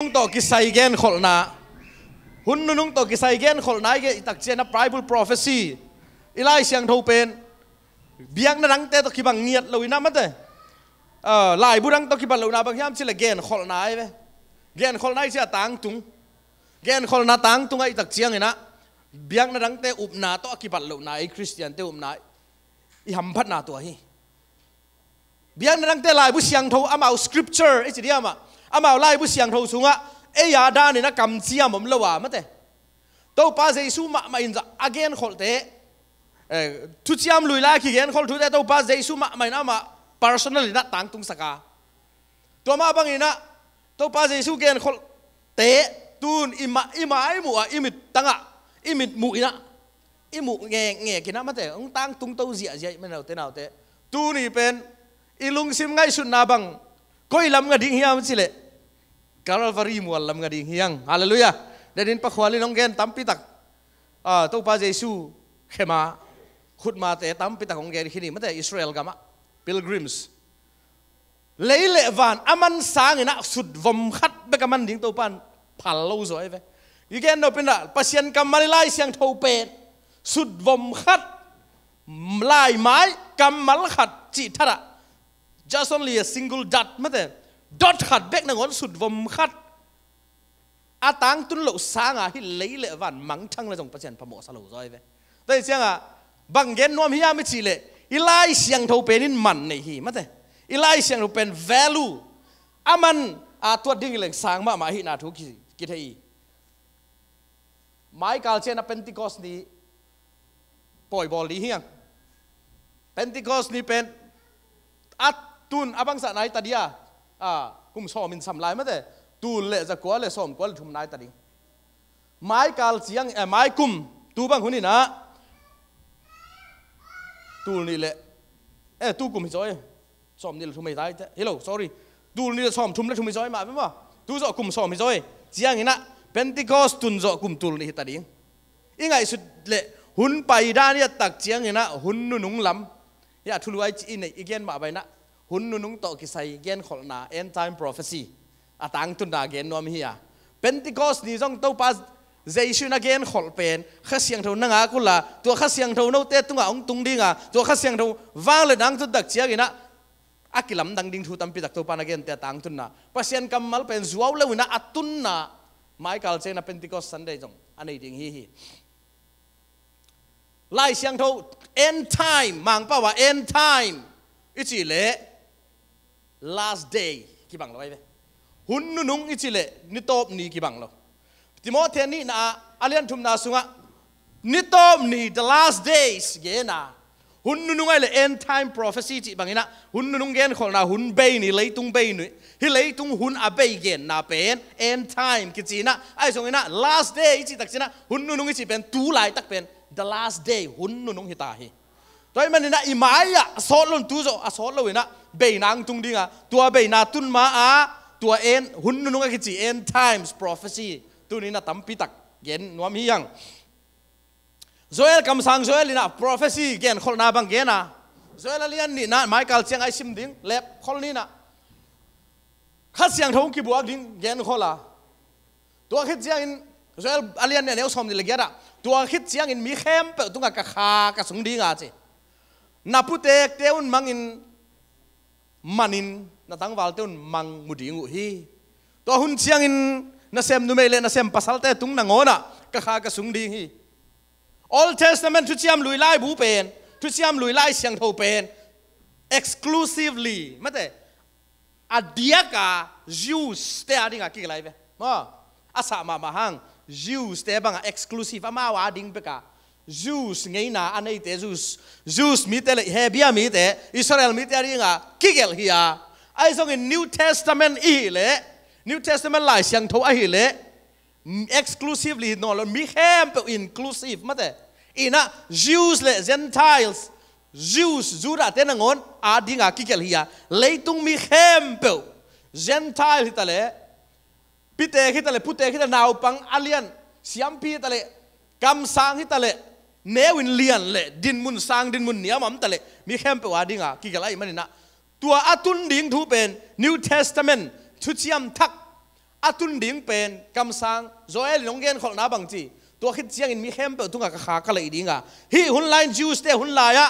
นุ่งตอกิไซเกนขลนาหุ่นนุ่งตอกิไซเกนขลนาเกตักเจนะบ i บ l e p r o p เฟซีอีไลเสียงทูเป็นเบียงนั่งเตะตะกิบังเงียดเลยนะมั้งเตะเออลายบุรังตะกิบังเลยนะบางยามชิลเกนขลนาเวยเกนขลนาเสียตังตุงเกนขลนาตังตุงไอตักเจียงเนะเบียงนั่งเตะอุบนาตะกิบังเลยนะไอคริสเตียนเตะอุบนาอหัมพัดนาตัวฮีเบียงนั่งเตะลายบุเสียงทูอามาสคริปเจอร์ไอจีเดียมาอามาไล่บุเสียงเทูสูงอ่ะ เอยยดานี่นะกำเสียมผมเลวะมั้งเตะตป้าเจสุมาไม่จะอาเกนขอลเตอทุกยามลุยไล่ขี้เกนขอลทุกเตะตป้าเจสุมาไม่นะมา personal นะต่างตุงสกาตัวมาบังนิ่นะตป้าเจสุเกนขอลเตะตูนอิมาอิมาไอหมูอ่ะอิมิดตั้งอ่ะ อิมิดหมูนะอิหมูเงงเงกินะมั้งเตงตั้งตุงโตเสียเสียไม่เอาเต้เอาเต้ตูนี่เป็นอิลุงซิมไงสุนนาบังก็อยลำกระดิ่งเฮียมันสิเลยคาร์ลฟารีมัวลำกระดิ่งเฮียงฮาเลลูยาเดินปักควาลีน้องแกนตั้มปิตักอ่าตัวพระเยซูเขมาขุดมาแต่ตั้มปิตักของแกที่นี่มันแต่อิสราเอลกันมะพิลกริมส์เลยเลวันอามันสางนะสุดวมขัดเปกัมันดิ่งตัวปันพัลลูสวยไปยี่แกนเราเป็นอะปัศยันกรรมมาไลยเสียงเทวเป็ดสุดวมขัดลายไม้กำมัลขัดจิตระ just only a single dot มาแต่ dot ขัดเบกนงอนสุดวมขัดอาตังตุนโลกสางอ่ะฮิเลยเลวันมังทั้งเลยส่งประเันพมอสลูวซอยไปแต่เสียงอ่ะบางเย็นนวมฮิยาไม่ชีเลยอีไลเสียงเทาเป็นนินมันในฮีมาแต่อีไลเสียงเทาเป็น value อามันอาตัวดิ่งเล่งสางมามาฮินาทุกิกิทฮยไมยกาลเชนเป็นติโกสนี้ปล่อยบอลดีเฮียงเป็นติโกสนี้เป็นอัตตุนอบังสะนายตัดยาอ่ากุมสอมินสำลไยมาแต่ตูเละจะกัวเละสอมกัวถุมนายตัดดิไม้กาลเสียงเอไม้กุมตูบังคนนี้นะตูนี่แหละเออตูกุมมิจอยสอมนี่ถุมไม่ได้เฮ้ยเรอ s o r r ตูนี่สอมถุมแล้วถุมมิจอยมาเป็นว่าตูจอกุมสอมมิจอยเสียงนี่นะเพนติคอสตุนจอกุมตูนี่ตัดดิอีไงสุดเละหุ่นไปด้านนี่ตักเสียงนี่นะหุ่นนุ่งล้ำอยากทุลุยอจีนี่อีกเย็นมาไปนะ hun nu nung to kisai gen khol na end time prophecy atang tun na gen nom hi pentecost ni jong to pas jaishu na gen khol pen kha siang tho nanga kula to kha siang tho no te tunga ong tung dinga to kha siang tho wang le dang tu dak chia gina akilam dang ding thu tam pi dak to pan gen te tang tun na pasien kamal pen zuaw le na atun na michael chen na pentecost sunday jong anei ding hi hi lai siang tho end time mang pa wa end time ichi le last day ki bang lo ai ve hun nu nung ichile ni top ni ki bang lo timothy ni na alian thum na sunga ni top ni the last days ge na hun nu nung ai le end time prophecy chi bang ina hun nu nung gen khol na hun bei ni lei tung bei ni hi lei tung hun a à bei gen na pen end time ki chi na ai song ina last day chi tak chi na hun nu nung chi pen tu lai tak pen the last day hun nu nung hi ta hi toy man ina imaya solon tu zo a solo ina เบยนางตุงดิงะตัวเบยนาตุนมาอาตัวเอ็นหุ่นนุ่งกิจิเอ็น times prophecy ตัวนี้นะตั้มปีตักเย็นนวมฮิยัง Joel kam sang Joel ina prophecy gen khol na bang gena Joel alian ni na Michael chiang ai sim ding lep khol ni na khát siang thong ki buak ding gen khola tua khit chiang in Joel alian ne neu som ni legera tua khit chiang in mi khem pe tunga ka kha ka sung ding a che na pu tek teun mang in manin na tangwal teun mang mudi ngu hi to hun chiang in na sem nu mele na sem pasal te tung na ngona ka kha ka sung ding hi old testament thu chiam lui lai bu pen thu chiam lui lai siang tho pen exclusively mate adiaka jews te adinga ki lai ve ma asa ma ma hang jews te bang exclusive ama wa ding beka Zeus ngay na anh ấy Zeus Zeus mi te le he bia mi te Israel mi te ari nga kigel hi a ai song in New Testament i le New Testament lại siang tho a hi le exclusively no lo mi hem pe inclusive ma te ina Jews le Gentiles Jews zura te na ngon a dinga kigel hi a leitung mi hem pe Gentile hi ta le pite hi ta le pute hi ta nau pang alien Siampi pi ta le kam sang hi ta le นวินเลียนเลยดินมุนสร้างดินมุนเนียมมันแต่เลยมีแคมเปว่าดิงา่ะกีกะไรมันนะตัวอัตุนดิ่งทูเป็น New Testament ชุดเชียมทักอัตุนดิ่งเป็นคำสั่งโจเอลลงเกนของนาบังจีตัวคิดเชียงอินมีแคมเปตุ้งกะขากะเลยดิ่งอ่ะฮีฮุนไลน์จิวสเตหุนไลอ่ะ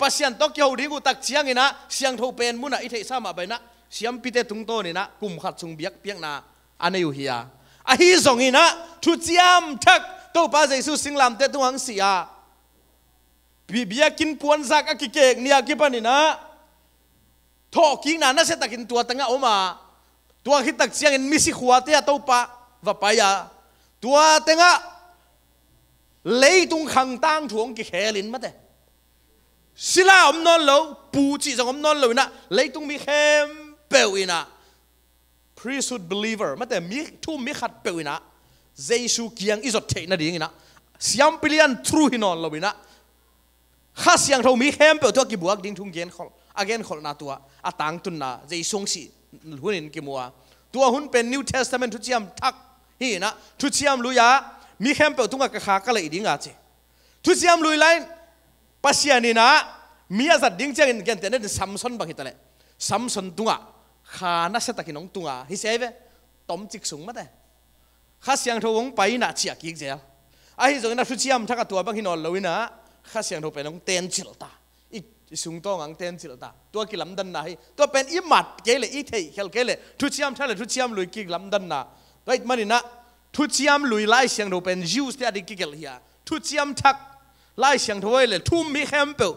ภาษาอังกฤษเขาดิ่งกูตักเชียงอินนะเชียงทูเป็นมุนอ่ะอิทธิสามาไปนะเชียมพิเตตุงโตนี่นะกุมขัดซุงเบียกเพียงนะอันนี้อยู่เฮียอ่ะฮีสองอินนะชุดเชียมทักตัวพระเยซูสิงลำเตตุงังสีอ่วิบียกินปวนสักอกิเกกเนี่ยก่ปันี่นะทอกิงนานะเสตักินตัวตั้งออมาตัวคิดตักเสียงมิสิขวาเตียเต้าปะวไปยาตัวตั้งเลยตุงขังตั้งทวงกิเคลินมาแต่ศิลาอมนอนเลวปูจิจังอมนอนเลวนะเลยตุงมีเคมเปลวินะ priesthood believer มาแต่มีทุ่มมีขัดเปลวินะเจสุเกียงอิจดเทนนาดีงนะสยามเปลี่ยนทรูฮินอนเลวินะข้าเสียงเรามีเข้มเปิดตัวกี่บวกดิ้งทุ่งเกนขลอาเกนขลนาตัวอาตังตุนนาจะอสงสีหุ่นกี่มัวตัวหุ่นเป็นนิวเทสตมเมนทุเชียมทักฮีนะทุเชียมลุยะมีเข้มเปิดตัวกะขากะเลยดิ้งอาเจทุเชียมลุยไลน์ปัสยานีนะมีอาจัดดิ้งเจงเกนเตนเนเดนซัมซอนบังฮิตาเลซัมซอนตัวขานาเสตักินองตัวฮิเซเวตอมจิกสุงมาแต่ข้าเสียงเราวงไปนาเชียกิกเจลไอ้เจ้างน้าทุเชียมทักตัวบังฮินอลลุยนะข้าเสียงเราเป็นองเตนจิลตาอีสุงตองอังเตนจิลตาตัวกิลัมดันนาให้ตัวเป็นอิมัดเกลอีเทยเขลเกลทุชิยมเทเลทุชิยมลุยกิลัมดันนาไปวมันนี่นะทุชิยมลุยไล่เสียงเราเป็นยิวสเตอดิกิเกลเฮียทุชิยมทักไล่เสียงถูยเลทุมมิเข้มเปล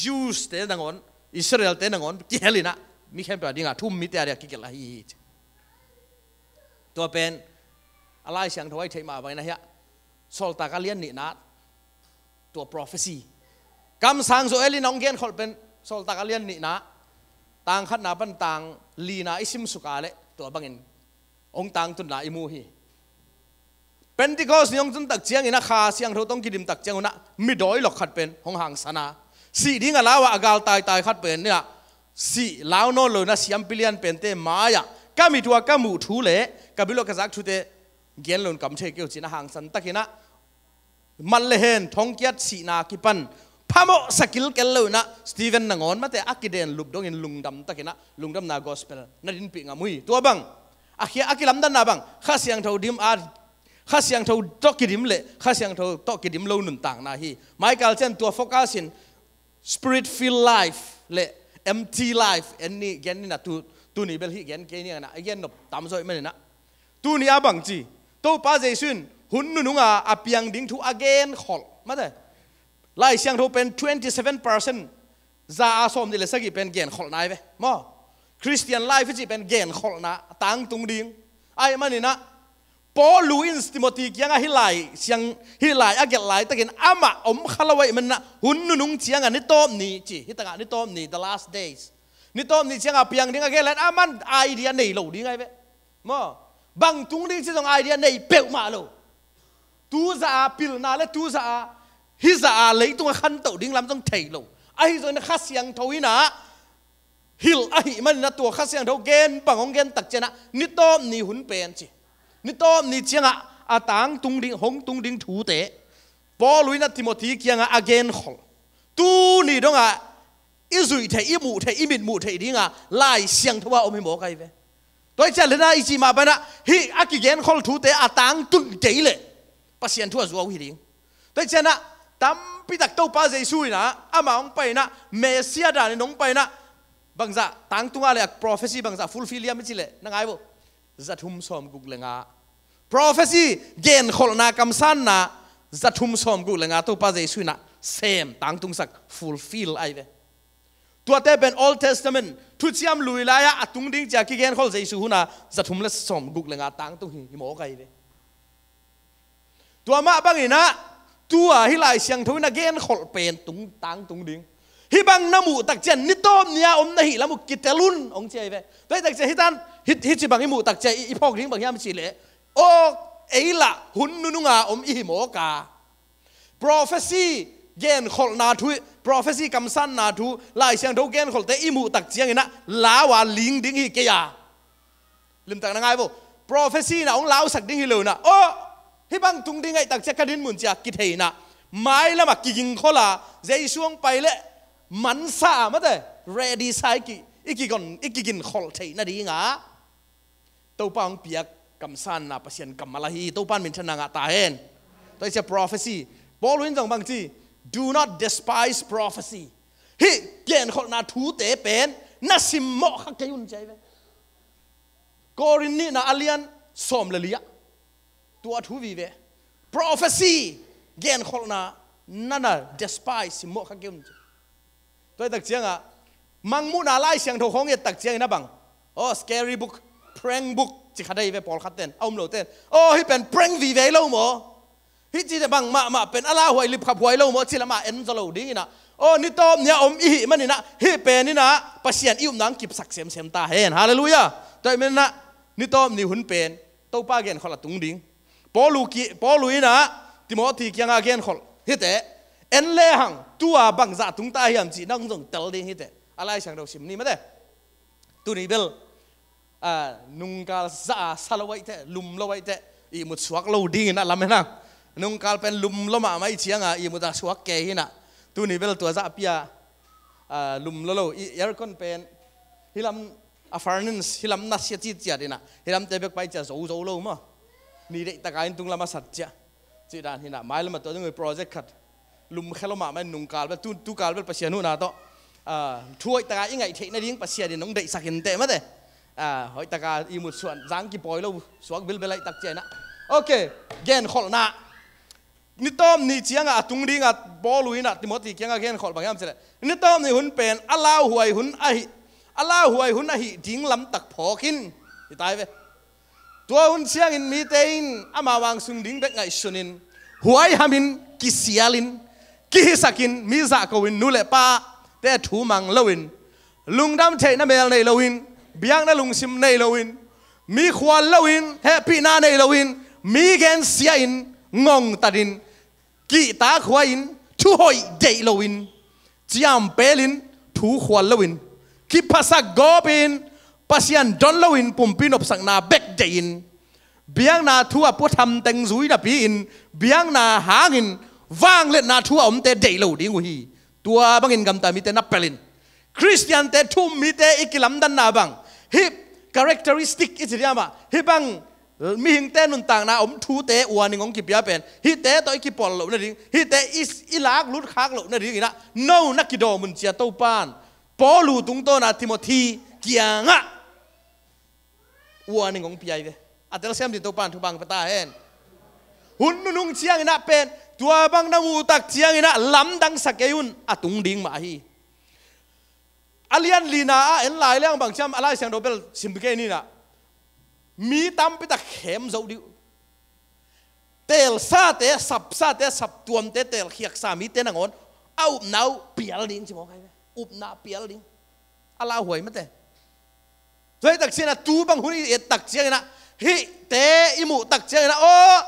ยิวสเตดังอนอิสราเอลเตดังอนเกลินะมิเข้มเปลดิ่งาทุมมิเตอดิกิเกลเฮียตัวเป็นอะไรเสียงถวกไเทยมาไว้นะเฮียสอลตากาเลียนนี่นะตัว prophecy กำสังโซเอลินองเกียนขอเป็นโซลตากาเลียนนี่นะต่างขัดนาบันต่างลีนาอิซิมสุกาเลตัวบังเอินองต่างตุนนาอิมูฮีเป็นที่ก็สิ่งตุนตักเจียงอินะคาสิ่งเราต้องกิดิมตักเจียงนะมิดอยหลอกขัดเป็นหงหางสนาสีดิ้งอะไรวะาอากาลตายตายขัดเป็นเนี่ยสีลาวโนเลยนะสยามปิเลียนเป็นเตมายะก็มีตัวก็มูทูเละกับบิโลกษั์ชุเตเกียนลงคำเชเกียวจินะหางสันตะกินะ malhen thongkiat sina kipan phamo sakil kello na steven nangon mate akiden lubdong in lungdam takina lungdam na gospel à na din pi ngamui tua bang akhia akilam dan na bang khasyang thau dim a khasyang thau tokidim le khasyang thau tokidim lo nun tang na hi michael chen tua focus in spirit filled life le empty life any gen na tu tu ni bel hi gen ke ni na gen nop tam zoi men na tu ni abang chi to pa jaisun หุ่นนุ่งอ่ะอภิยังดิ้งทู again ขอลมาเดไล่เสียงทูเป็น27 percent ซาอาสมดิเลสกกี่เป็นเกณฑ์ขอลนายเวปมอคริสเตียนไล่ฟิจิเป็นเกณฑ์ขอลนะตั้งตุงดิ้งไอ้มันนี่นะปอลลูอินสติโมติกยังอ่ะฮิไลเสียงฮิไลอาเกลไลตะกินอามาอมคาลวัยมันนะหุ่นนุ่งเสียงอันนี้ตมนี่จีฮิตะกันนี่ตมนี่ the last days นี่โตมนี่เสียงอ่ะเพียงดิ้งอ่ะแค่ล้วอามันไอเดียไหนเราดิ้งไงเวปมอบางตุงดิ้งที่ต้งไอเดียไหนเปลี้ยวมาเรา tu za pil na le tu za hi za lấy tung khăn tẩu đinh làm trong thầy lộ ai rồi nó khát xiang thâu na hil ai mà nó tua khát xiang thâu gen bằng ông gen tắc chân á ni tôm ni hun pen chi ni tôm ni chiang á à tang tung đinh hong tung đinh thủ tế bỏ lui na timothy kiang á again à khol tu ni dong á izui thầy im mu thầy im min mu thầy đi á lai xiang thua ông hi bỏ cái về tôi chả lên na gì mà bên á hi akigen khol thủ tế à tang tung tế lệ ปสิทธิ์ทั่วสู่อวิริงแต่เช่น่ะตั้มพิทักษ์ตัวป้าเจสุยนะอามาองไปน่ะเมสเซียดานน้องไปน่ะบังสะตั้งตัวอะไรพรอเฟซีบังสะฟูลฟิลิอามิชิเลนังไงบุจัดหุ่มสมกุกเลงาพรอเฟซีเกนขอลนาคำสั่นน่ะจัดหุ่มสมกุกเลงาตัวป้าเจสุยนะเซมตั้งตัวสักฟูลฟิลไอเลตัวเตเป็นโอลเทสต์เมนทุกที่ยามลุยลาอะตุ้งดิ้งจากกิเกนขอลเจสุหุนะจะทุ่มเลสสมกุกเลงาตั้งตัวหิมโอไกเลตัวมาบังอีนะตัวฮิลายเสียงทวินาเกนขลเป็นตุงตังตุงดิงฮิบังน้มูตักเจนนิโตมเนียอมนะฮิละมุกิตลุนองเจไปไ้ตักเจฮิตันฮิตฮิจิบังฮิมูตักเจอีพอกดิ้งบางยามสิเลโอเอละหุนนุนุงาอมอีหมอกา p r o เฟซีเกนขลนาทุ prophecy กำสั้นนาทุลายเสียงทวเกนขลแต่อีมูตักเจียงนะลาวาลิงดิงฮิเกียลืมตักนังไงบุ p r o เฟซีนะองลาวสักดิงฮิเลวนะโอ้ฮิบังตุงดิ่งไอตักเจคดินมุนจากกิเทนะไม่ละมากิยิงเขาละเจช่วงไปเลมันสาม่ได้เรดีไซกิอีกิอนอีกกินขอลเทนะดีงาตัวปังเปียกกำสันนะพัศยันกำมาลาฮีตัวปันมินชนะงาตาเห็นตัวเช่ prophecy บอกลุงจังบางที do not despise prophecy ฮิเกียนขนนาทูเตเป็นน่าสิมโมขักยุนใจไหมกอรินนี่นาอาเลียนสอมเลเลียตัวทูวีเว prophecy เกณฑ์คนน่ะนั่นน่ะ despise มกขกิมตัวตักเจียงอ่ะมังมุน่าไลเสียงทูกของเยตักเจียงนะบังโอ้ scary book prank book จิขัดได้เวพอลขัดเต้นเอาหมดเต้นโอ้ฮิเป็น prank วีเวแล้วหมอฮิจีเดบังมามาเป็นอะไรหวยลิบขับหวยแล้วหมอจิละมาเอ็นจะเลวดีนะโอ้นี่ตอมเนี่ยอมอีมันนี่นะฮิเป็นนี่นะปัศยานอิมนังกิบสักเสียมเสียมตาเห็นฮาเลลูยาตัวมันนะนี่ตอมนี่หุ่นเป็นตัวป้าเกณฑ์ขละตุงดิ้ง Paulu ki Paulu ina Timothy kyang again khol hite en le hang tua bang za tung ta hiam chi nang jong tel ding hite alai sang do sim ni ma de tu ni bel a nung kal za salawai te lum lawai te i mut suak lo ding na lam na nung kal pen lum lo ma mai chianga i mut da suak ke hina tu ni bel tua za pia a lum lo lo i air con pen hilam a farnins hilam na sia chi chi adina hilam te bek pai cha zo zo lo ma นี่เด็กตะกายตุงละมาสัจจะจีดานหินะไม่ละมาตัวนึงโปรเจกต์ขัดลุมเขลมาไม่นุ่งกาลแบบตุนตุกาลแบบปัสยานุนาโตช่วยตะกายยังไงเทคนิคปัสยาดี่น้องเด็กสักเห็นเตะมั้ยเด้อหอยตะกายอีมุดส่วนจังกี่ปอยแล้วสวกบิลเบลัยตักเจนะโอเคเกนขอลนะนี่ต้อมนี่เชียงอะตุงดีงอะบอลุยน่ะติมอติเกียงอะเกนขอลบางยามเสร็จนี่ต้อมนี่หุ่นเป็นอลาวหวยหุ่นไออลาวหวยหุ่นไอหิดิ้งลำตักพอกินตายไปตัวอุนเสียงอินมีเตินอามาวางสุงดิ้งเดกไงชนินหวยฮามินกิเซียลินกิฮิสักินมีจักวินนุเลปาแต่ถูมังเลวินลุงดำเทนเมลในเลวินเบียงนลุงซิมในเลวินมีควาเลวินแฮปีนาในเลวินมีแกนเสียอินงงตัดินกีตาควาอินทุ่ยเดเลวินจยมเปลินถูควาเลวินกิพัสักโกบินปัศยันดอนลวินปุ่มปีนบสังนาเบกเจินเบียงนาทัวพุทำแตงซุยนาปีอินเบียงนาหางินว่างเล่นนาทัวอมเตเดลูดิงฮีตัวบังอินกัมตามีเตนับเปลินคริสเตียนเตทุ่มมีเตอีกลัมดันนาบังฮิปคาแรคเตอริสติกอิสิเดียมะฮิบังมีหิงเตนุนต่างนาอมทูเตอวานิงองกิบยาเป็นฮิเตตอิกิปอลลูนั่นเองฮิเตอิสอิลากลุดคากลูนั่นงอีนะโนนักกิโดมุนเชียโตปานปอลูตุงโตนาทิโมธีเกียงะอวนึงของพี่ไอ้เวอาเตลเซมดิโตปานทุบังปตาเอ็นหุ่นนุ่งเชียงนะเป็นตัวบังนามูตักเชียงนะลำดังสักยุนอาตุงดิ่งมาฮีอาเลียนลีนาเอ็นหลายเรื่องบางช่ำอะไรเสียงโดเบลสิมเกนี่นะมีตั้มไปตักเข็มเจ้าดิวเตลซาเตสับซาเตสับตัวมเตเตลเขียกสามีเตนังอนเอาหน้าเปียลดิ้งใช่ไหมใครอุบนาเปียลดิ้งอะไรหวยมั้งเต้ rồi tắc xe na tu bằng huni et tắc xe na hi te imu tắc xe na o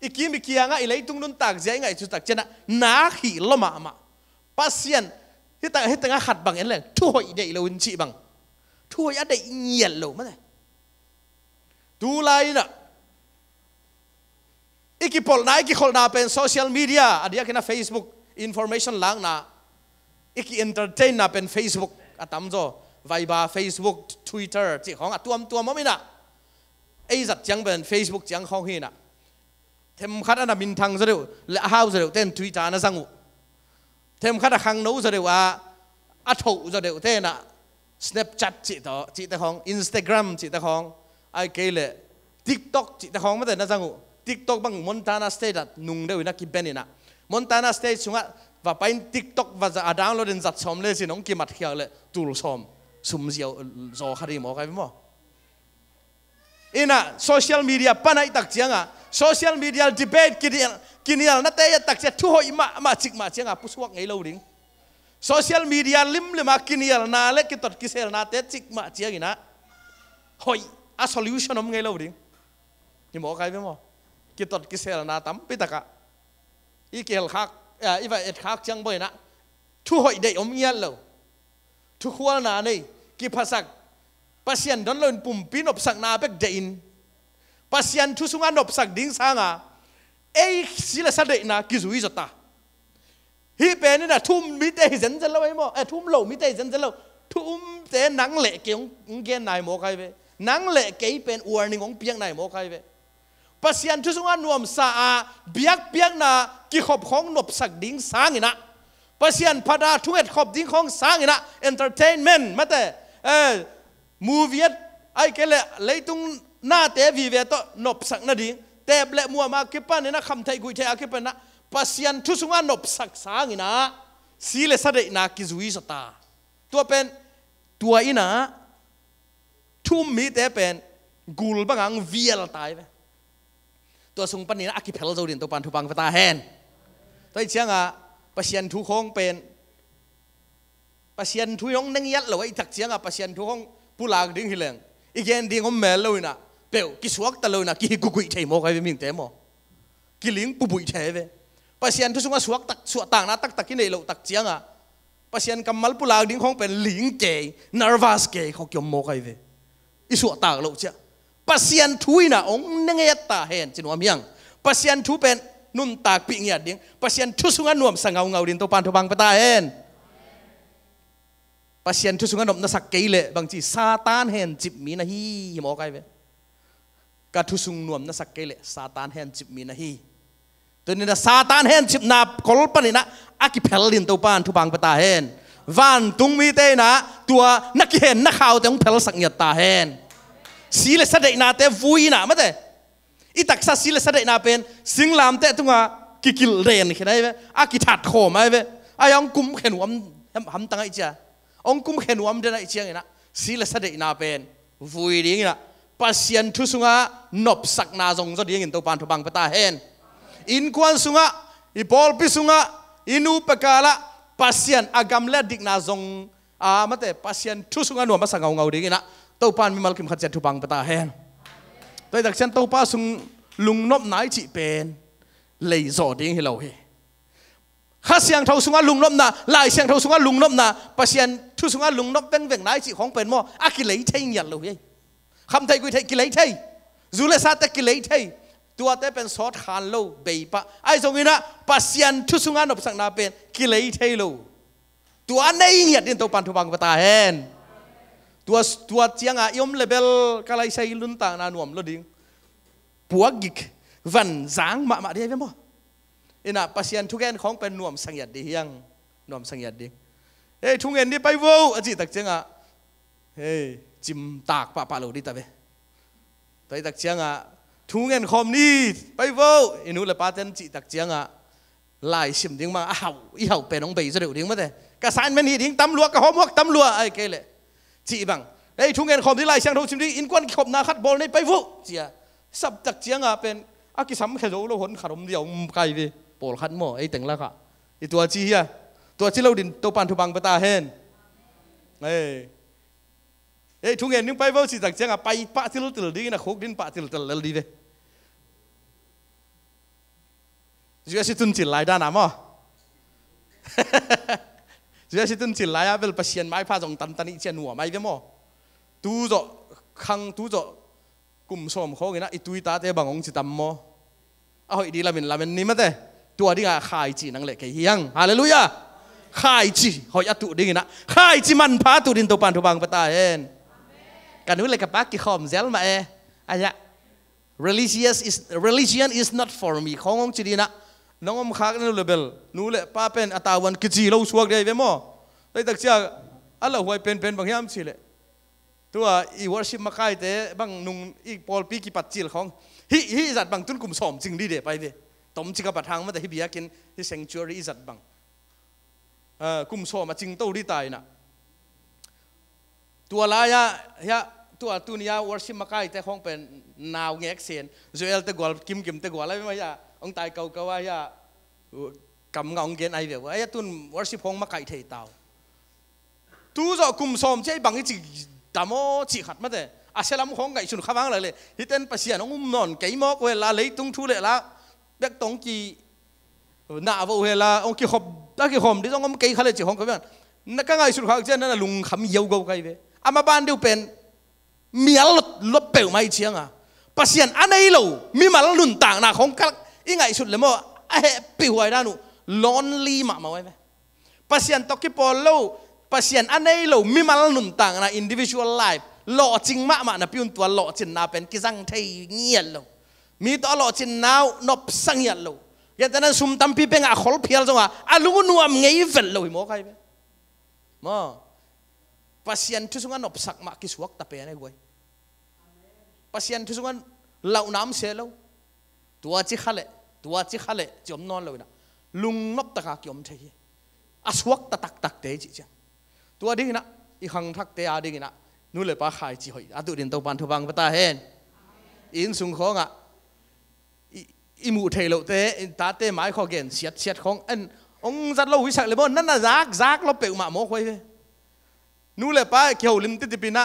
ikim ikianga lấy tung nun tắc xe ngai chu tắc xe na na hi loma ma pasien hi ta hi tanga khat bang en leng thu hoi dei lo un chi bằng thu hoi a dei nhiel lo ma tu lai na ikipol na ikihol na pen social media adia à, kena facebook information lang na iki entertain na pen facebook atam à, zo Viber Facebook Twitter จิของอ่ะตัวมตัวมไม่น่ะไอ้จัดจังเป็น Facebook จังของฮีน่ะเทมขัดอันมินทังซะเร็วและฮาวซะเร็วเต้น Twitter นะสังอุเทมขัดขังนู้ซะเร็วอ่ะอัฐุซะเร็วเต้นอ่ะ Snapchat จิต่อจิตะของ Instagram จิตะของไอ้เกลเล TikTok จิตะของไม่แต่นะสังอุ TikTok บัง Montana State นุ่งเร็วนักกิเบนิน่ะ Montana State สุงะว่าไป TikTok ว่าจะดาวน์โหลดจัดชมเลยสิน้องกิมัดเขียวเลยตูลชม sum ziau zo hari mo kai mo ina social media pana itak chianga social media debate kini al na te ya tak cha tuho ima ma ma chik ma chianga puswak ngai lo social media lim lima ah, al na le kitot kisel na te chik ma chiang ina hoi a solution om ngai lo ring ni mo kai mo kitot kisel na tam pitaka ikel ya iba et hak chang boina thu hoi dei om ngial lo ทุกขวานานี่กิภาษาปัศยันดอนลนปุ่มปีนอบสักนาเบกเดินปัศยันทุสุงานอบสักดิ้งสางาเอ้สิลสัดเดนากิจุยจตาฮีเป็นนี่นะทุ่มมิเตเซนเซลไว้หมอเอ้ทุ่มเหลามิเตเซนเซลทุ่มเตนังเละเกียงเกียงนายหมอใครเวนังเละเกียเป็นอวนิงองเปียงนายหมอใครเวปัศยันทุสุงานนวมสาอาเบียกเบียกนากิขอบของนอบสักดิ้งสางนะปาษาพัฒนาทุเอ็ดขอบดิ้งของสางนะเอนเตอร์เทนเมนต์มาแต่เออมูวีดไอ้เกลเลยตุงหน้าเตะวีเวตนบสักนาดิ้งแต่เปลมัวมาคิปันนะคำไทยกุยไทยอาคิปันนะภาษนทุสุงานบสักสางนะสีเลสเดนักิจุยสตาตัวเป็นตัวอินะทุ่มมีแต่เป็นกูลบังอังเวียลตายไปตัวสุงปันนี่นะอากิเพลเจ้าดินตัวปันทุบังฟตาแฮนตัวอเชียงอ่ะปเชียนทุกองเป็นปเชียนทุยองนั่งยัดเลยจักเสียงอ่ะปเชียนทุกองผู้ลากดึงหิเลงอีกอย่างดีงมแม่เลยนะเปียวกิสวกตะเลยนะกิกุกุยเชมไหมใครเปนมิงเท็มอ่กิลิงปุบุยเช่ไหมปเชียนทุสงสวกตักสวกต่างนะตักตักกินเลยตักเสียงอ่ะปเชียนกำมัลผู้ลากดึงของเป็นลิงเจย์นาร์วาสเกย์เขาเกี่ยวมอใครเว้อิสวกต่างเลยเจ้าปเชียนทุยนะองนั่งยัดตาเห็นจิโนมิยัง p a s i e ทุ u pen นุนตากปีเงียดดิยงปัสยันทุสุงานนวมสังเอาเงาดินตัวปานทุบังปตาเอ็นปัสยันทุสุงานนวมนัสักเกลเลบางจีซาตานเห็นจิบมีนะฮีหมอกไกเวกาทุสุงนวมนัสักเกลเลซาตานเห็นจิบมีนะฮีตัวนี้นะซาตานเห็นจิบนับคอลปันินะ อากิเพลดินตัวปานทุบังปตาเห็นวันตุงมีเตนะตัวนักเห็นนักข่าวแต่งเพลสักเงียดตาเห็นสีเลสเดกนาเตวุยนะมั้งเต itak sa sila sa na sing lam te tunga kikil ren khe dai ve a ki that kho mai ve a yang kum khen wam ham ham tanga icha ong kum khen wam dena icha ngena sila sa na pen vui ri ngena pasien tu sunga nop sak na zong jodi to pan tu bang pata hen in sunga i bol pi sunga inu pekala pasien agam le dik na zong a mate pasien tu sunga no masanga ngau ri ngena to pan mi malkim khatja thu bang pata hen ต่จากเช่นตัวป้าสุงลุงนบไหนจีเป็นเลยจอดิ้งให้เราเฮข้าเสียงเท่าสุงาลุงนบนะลายเสียงเท่าสุงาลุงนบนะปัสเซียนทุสุงาลุงนบเป็นแบบไหนจีของเป็นมออะกิเลยเทียนเราเฮคำไทยกุยเทกิเลยเทยยูเลซาตกิเลยเทยตัวแต่เป็นซอดขานโลเบปะไอ้ตรงนี้นะปัสเซียนทุสุงานบสังนาเป็นกิเลยเทยเราตัวในเหยียดเดินตัวปันทุบังปตาเห็นตัวตัวที่ยังอ่ะยมเลเบลกลายใส่ลุนตานานวมลดิงปวกกิกวันจางมามาเดียเวมบ่อินะปัสยันทุกแกนของเป็นนวมสังยัดดียังนวมสังยัดดีเฮ้ทุกแกนนี่ไปวูอจิตักเจียงอ่ะเฮ้จิมตากปะปะโลดิตาเวไปตักเจียงอ่ะทุกแกนคอมนี่ไปวูอินุเลปาเตนจิตักเจียงอ่ะลายสิมดิ้งมาอ้าวอีเหาเป็นน้องใบย์จะเดือดดิ้งมาแต่กระสานมันนี่ดิ้งตำลัวกระหอมวกตำลัวไอ้เกล่จีบังไอ้ทุงเงินคอมที่ไล่เชียงุรงชิมดีอินกวนขบนาคัดบอลในไปฟุเจียสับจากเจียงอ่ะเป็นอากิสัมเขยโาหนขนมเดียวไกลดิปลขัดหม้อไอ้แต่งละค่ะไอ้ตัวจีเฮีย ตัวจีเราดินตัวปันทุบังปตาเฮนเอ้เอ้ทุงเงินนึงไปฟุสิจากเจียงอ่ะไปปะติลติลดีนะโคกดินปะติลติลดีเด้จะสิตุนจิตไล่ด้านหน้ามอจะสิตุนสิลายเวลเปเชายนไม่พาจงตันตันอีเชียนหัวไม่เดมอตู้จอคังตู้จอกุมสมเขาเงีนะอีตุยตาเตบังองสิตัมมอเอาอีดีละมินละมินนี่มั้งเตตัวดีกาขายจีนังเล็กเฮียงฮาเลลูยาขายจีหอยอตุดีงี้นะขายจีมันพาตุดินตัวปันตุบังปตาเอ็นกันนู้นเลยกับปักกิคอมเซลมาเอออะไร religious is religion is not for me ขององจิดีนะน้องอมคากนั่นเลยเบลนู่นแหละป้าเป็นอาตาวันกิจีเราสวกได้เวมอเด้ตักเชียอัลลอฮ์หวยเป็นเป็นบางยามสิเลยตัวอีวอร์ชิปมาใกลแต่บางนุ่งอีกปอลปีกีปัดจิลของฮิฮิจัดบางทุนกลุ่มสอมจริงดีเดไปเวตอมจิกปัดทางมาแต่ฮิบียากินฮิเซงจูรีจัดบางเอ่อกลุ่มสอมมาจริงโตดีตายนะตัวลายะยะตัวตุนยาวอร์ชิปมาใกลแต่ของเป็นนาวเงกเซียนจูเอลตกอลกิมกิมเตกอลอะไรไม่มายา ông tài cầu cầu ai ya à? ừ, cầm ngon kiến ai việc ai tuân worship phong mắc cậy thầy tao tu do cùng xóm chơi bằng cái chỉ tamo chỉ hạt mất đấy à sẽ làm không cái chuẩn khá vắng lại lệ thì tên bác sĩ nó um non cái móc về là lấy tung thu lệ là biết tống Chi, ờ, nạ vô về là ông kia họp đã kia họp đi trong ông cái khá lệ chỉ không có biết nó các ngày chuẩn khác trên nó là lùng khám yêu gâu cái về à mà ban điều pen miếng lột lột bèo mai chiang à bác sĩ anh ấy lâu mi mà nó lùn tảng nào không các ngài ngai sut lemo a he pi ra danu lonely mà ma wai pasien to ki pol lo pasien anei lo mi mal nun tang na individual life lo ching mà ma na piun tua lo chin na pen ki jang thei ngial lo mi to lo chin nau nop sang yal lo ya tan sum tam pi beng a khol phial zonga alu nu am ngei vel lo hi mo kai be mo pasien thu sunga nop sak ma ki suak ta pe ne goi sung anh sunga lau nam xe lo tua chi khale ตัวจิขะเละจอมนอนเลยนะลุงนบตะกากยมเทียอสวกตะตักตักเตจิจังตัวดีนะอีหังทักเตอาดีนะนู่นเลยป้าขายจิหอยอาตุดินตัวปันทุบังปตาเฮนอินสุงของอ่ะอีมูเทโลเตตาเตหมายข้อเกณฑเสียดเสียดของอันองจัดโลาวิสักเลยบ่นั่นน่ะรักรักเราเปิดมาโมควยนู่นเลยป้าเขียวลิมติดปินะ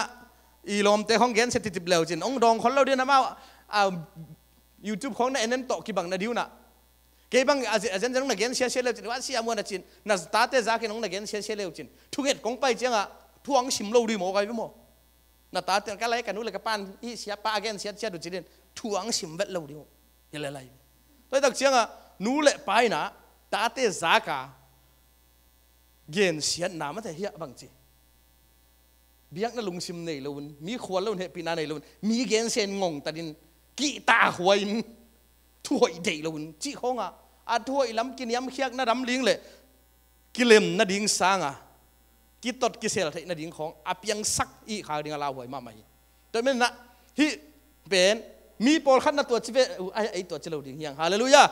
อีลมเตของเกณฑเสร็จติดเปลวจินองดองคนเราเดียนะมาอ่ายูทูบของนั่นเองตอกี่บังนาดิวนะเกี่ยบังอาจารย์จจะน้องนักเรียนเชียร์เชียร์เลวจินว่าเชียรมัวนักจินนั่นตาเตะจากน้องนักเรียนเชียร์เชียร์เลวจินทุกเหตุของไปเจ้าทวงชิมลูดีโมกัยมั้งนั่นตาเตะก็ไล่กันนู้นเลยกับปานอีเสียป้าเกนเชียรเชียร์ดูจินทวงชิมเวทลูดีโมยังไรตัวตักเจ้านู้นเลยไปนะตาเตะจากเกนเชียร์นามันจะเฮียบังจีเบียกนั่นลุงชิมในลูนมีขวานลูนเหตุปีนาในลูนมีเกนเซนงงแต่ดินกีตาหวยถ้วยเดียวจีของอ่ะอาถ้วยล้ำกินยำเคียกน่ารำลิงเลยกิเลมน่าดิ้งสางอ่ะกิตดกิเซลน่าดิ้งของอาเพียงสักอีข่าวดิงลาหวยมาไหมแต่ไม่นะฮิเป็นมีปอลขันนตัวชีวไอไอตัวเจริดิ้งยังฮาเลลูยา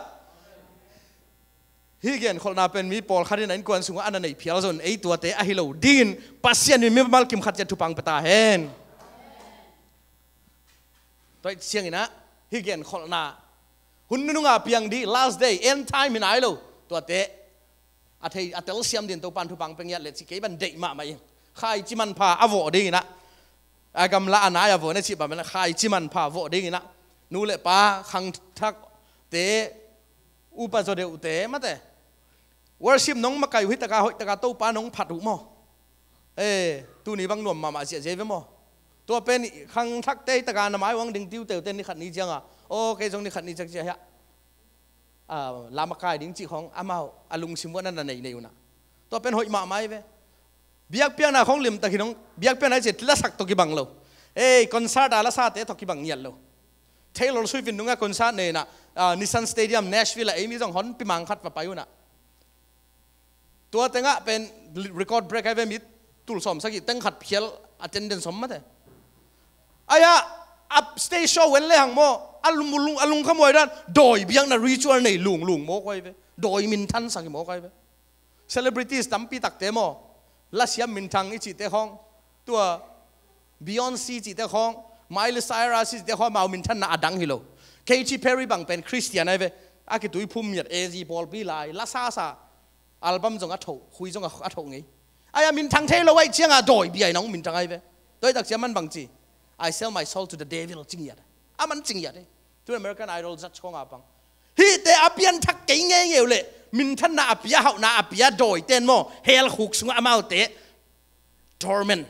ฮิเกนคนนับเป็นมีปอลขันนั้นกวนสุงอันนั้นไอเพียลจนไอตัวเตะไอฮิโลดินปัสเซียนมีมัลกิมขัดจะทุปังปตาเฮนตัวเชียงนะฮิเกนคนนาหุ่นนุ่งอาพียงดี last day end time มินายโลตัวเตะอธเอาเทลเซียมเดินตัวปันทุปังเป็นยัดเล็ดสิเก็บันเด็กมาไหมใครจิมันพาอโวดีนะอากำละอนายอโวนี่ชิบะมันใครจิมันพาโวดีนะนู่นเลยป้าขังทักเตะอุปสรรคอุเตะมาเตะ worship น้องมาไกลหิตกาหิตกาตัวปันน้องผัดหูมอเอ้ตัวนี้บังหนุ่มมามาเสียเจไมมอตัวเป็นขังทักเตยตะการนไม้วังดึงติวเตวเต้นนี่ขัดนี้เจังอ่ะโอเคจงนี่ขัดนี้จังเจียฮะลามกายดิ้งจีของอามาอาลุงชิมวันนั่นในในอยู่นะตัวเป็นหอยหมาไม้เว้เบียกเปียนาของลิมตะกินงเบียกเปียนาเจ็ดละสักตกิบังเลวเอ้คอนเสิร์ตอะไรซาเตะตกิบังเงียบเลวเทย์ลอร์สุวินดุงะคอนเสิร์ตเนี่ยนะนิสันสเตเดียมเนชวิลล์ไอ้มีจังฮอนพิมังคัดมาไปอยู่นะตัวเต็งอ่ะเป็นรีคอร์ดเบรกไอ้เว้มิดตุลสมสักกี่เต็งขัดเพียลอาจารย์เดินสมมาเถอะไอยะอัพสเตชั่นเว้นเลยหังโมอลารมุ์อารลุงขโมยด้านดยเบียงนารีชัวในลุงลุงโมคอยไปดยมินทันสังกิโมคอยไปเซเลบริตี้ตั้มปีตักเตโมลาเซียมินทังอิจิเตห้องตัวบิออนซีจิเตห้องไมล์ซายราซิเตห้องมาอุมินทันน่าดังฮิโลเคจิเพอร์รี่บังเป็นคริสเตียนไอ้เวอากิตุยพุ่มเหยีดเอจีบอลบีไลลาซาซาอัลบั้มจงอัฐคุยจงอัโไงี้ไอ้ยามินทังเทโลไว้เชียงอ่ะดยเบียงน้องมินทังไอ้เวดยตักเซียมันบังจี I sell my soul to the devil ching yat aman ching yat to American Idol zat chong apang hi te apian thak ke nge nge le min than na apia hau na apia doi ten mo hel khuk sung amau te torment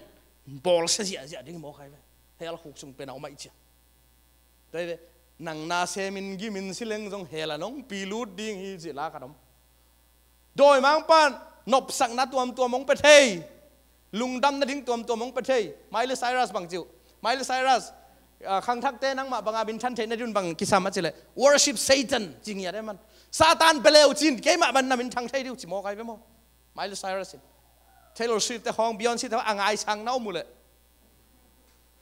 bol sa zia zia ding mo khai ve hel khuk sung pe na mai chia. dai ve nang na se min gi min sileng jong hela nong pilut ding hi ji la kadom doi mang pan nop sang na tuam tuam mong pe thei lung dam na ding tuam tuam mong pe thei cyrus bang chiu Miley c y r u ขังทักเต้นังมาบังอาบินชันเทนในรุนบังกิสามาเจเล่ worship Satan จริงอย่างนั้นมันซาตานเปเลวจินเกมาบันนำินทังใช้ดิวจิโมกัยไปมไมล m ไ l รัสเ r u s Taylor Swift แตห้องบิออนซีเแต่ว่าอ่งไอชังน่ามุเล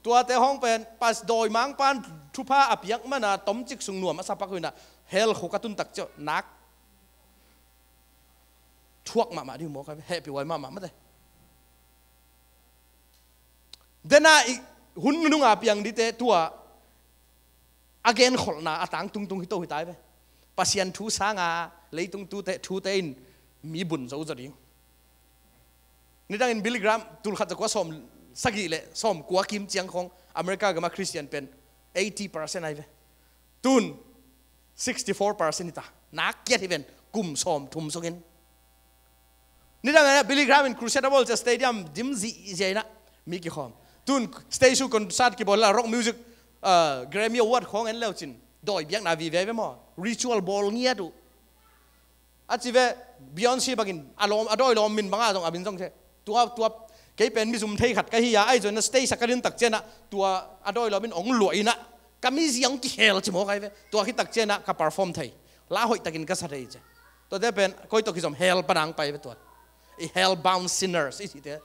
ตัวเตห้องเป็นปัสโดยมังปานทุพ้าอับยักมันาต้มจิกสุงนัวมาสับปะคุยนะเฮลโคกตุนตักเจ้านักทวกมามาดิวโมกัยเฮปิวัยมามาไม่ได้เดน่าอีหุ่นนุ่งอาเปียงดิเตตัวอาเกนขลนาอาตังตุงตุงหิโตหิตายไปปัศยันทูสางาเลยตุงตุเตทูเตนมีบุญสู้สจดดิ้งนี่ดังอินบิลกรัมตุลขัดจักว่าสมสกิเลสมกว่าคิมเจียงของอเมริกากับมาคริสเตียนเป็น80%ไอ้เว้ตุน64%นี่ตานักเกียรติเป็นกลุ่มสมทุ่มสกินนี่ดังนั้นบิลกรัมอินครูเซตาบอลจะสเตเดียมดิมซีเจนะมีกี่คามตุนสเตชูคนสัตว์กี่บอลล่ะร็อกมิวสิกเแกรมมี่อวอร์ดของเอ็นเล้วชินดอยเบียงนาวีเว่ไม่หมอริชวลบอลเงียดูอาชีเว่บิออนซี่บังกินอารมณ์อดอยลอมมินบังอาตงอาบินตงเช่ตัวตัวกี่เป็นมิซุมเทยขัดกี่ยาไอ้จนสเตย์สักเริ่งตักเจนะตัวอดอยลอมมินองลวยนะกามิียังีเฮลชิโมใครเวตัวที่ตักเจนะกับเปอร์ฟอร์มไทยลาหอยตักินก็สเตย์เจตัวเดียเป็นก็ยตักิจอมเฮลปนังไปเวตัวเฮลบาวน์ซินเนอร์สอิทีเดีย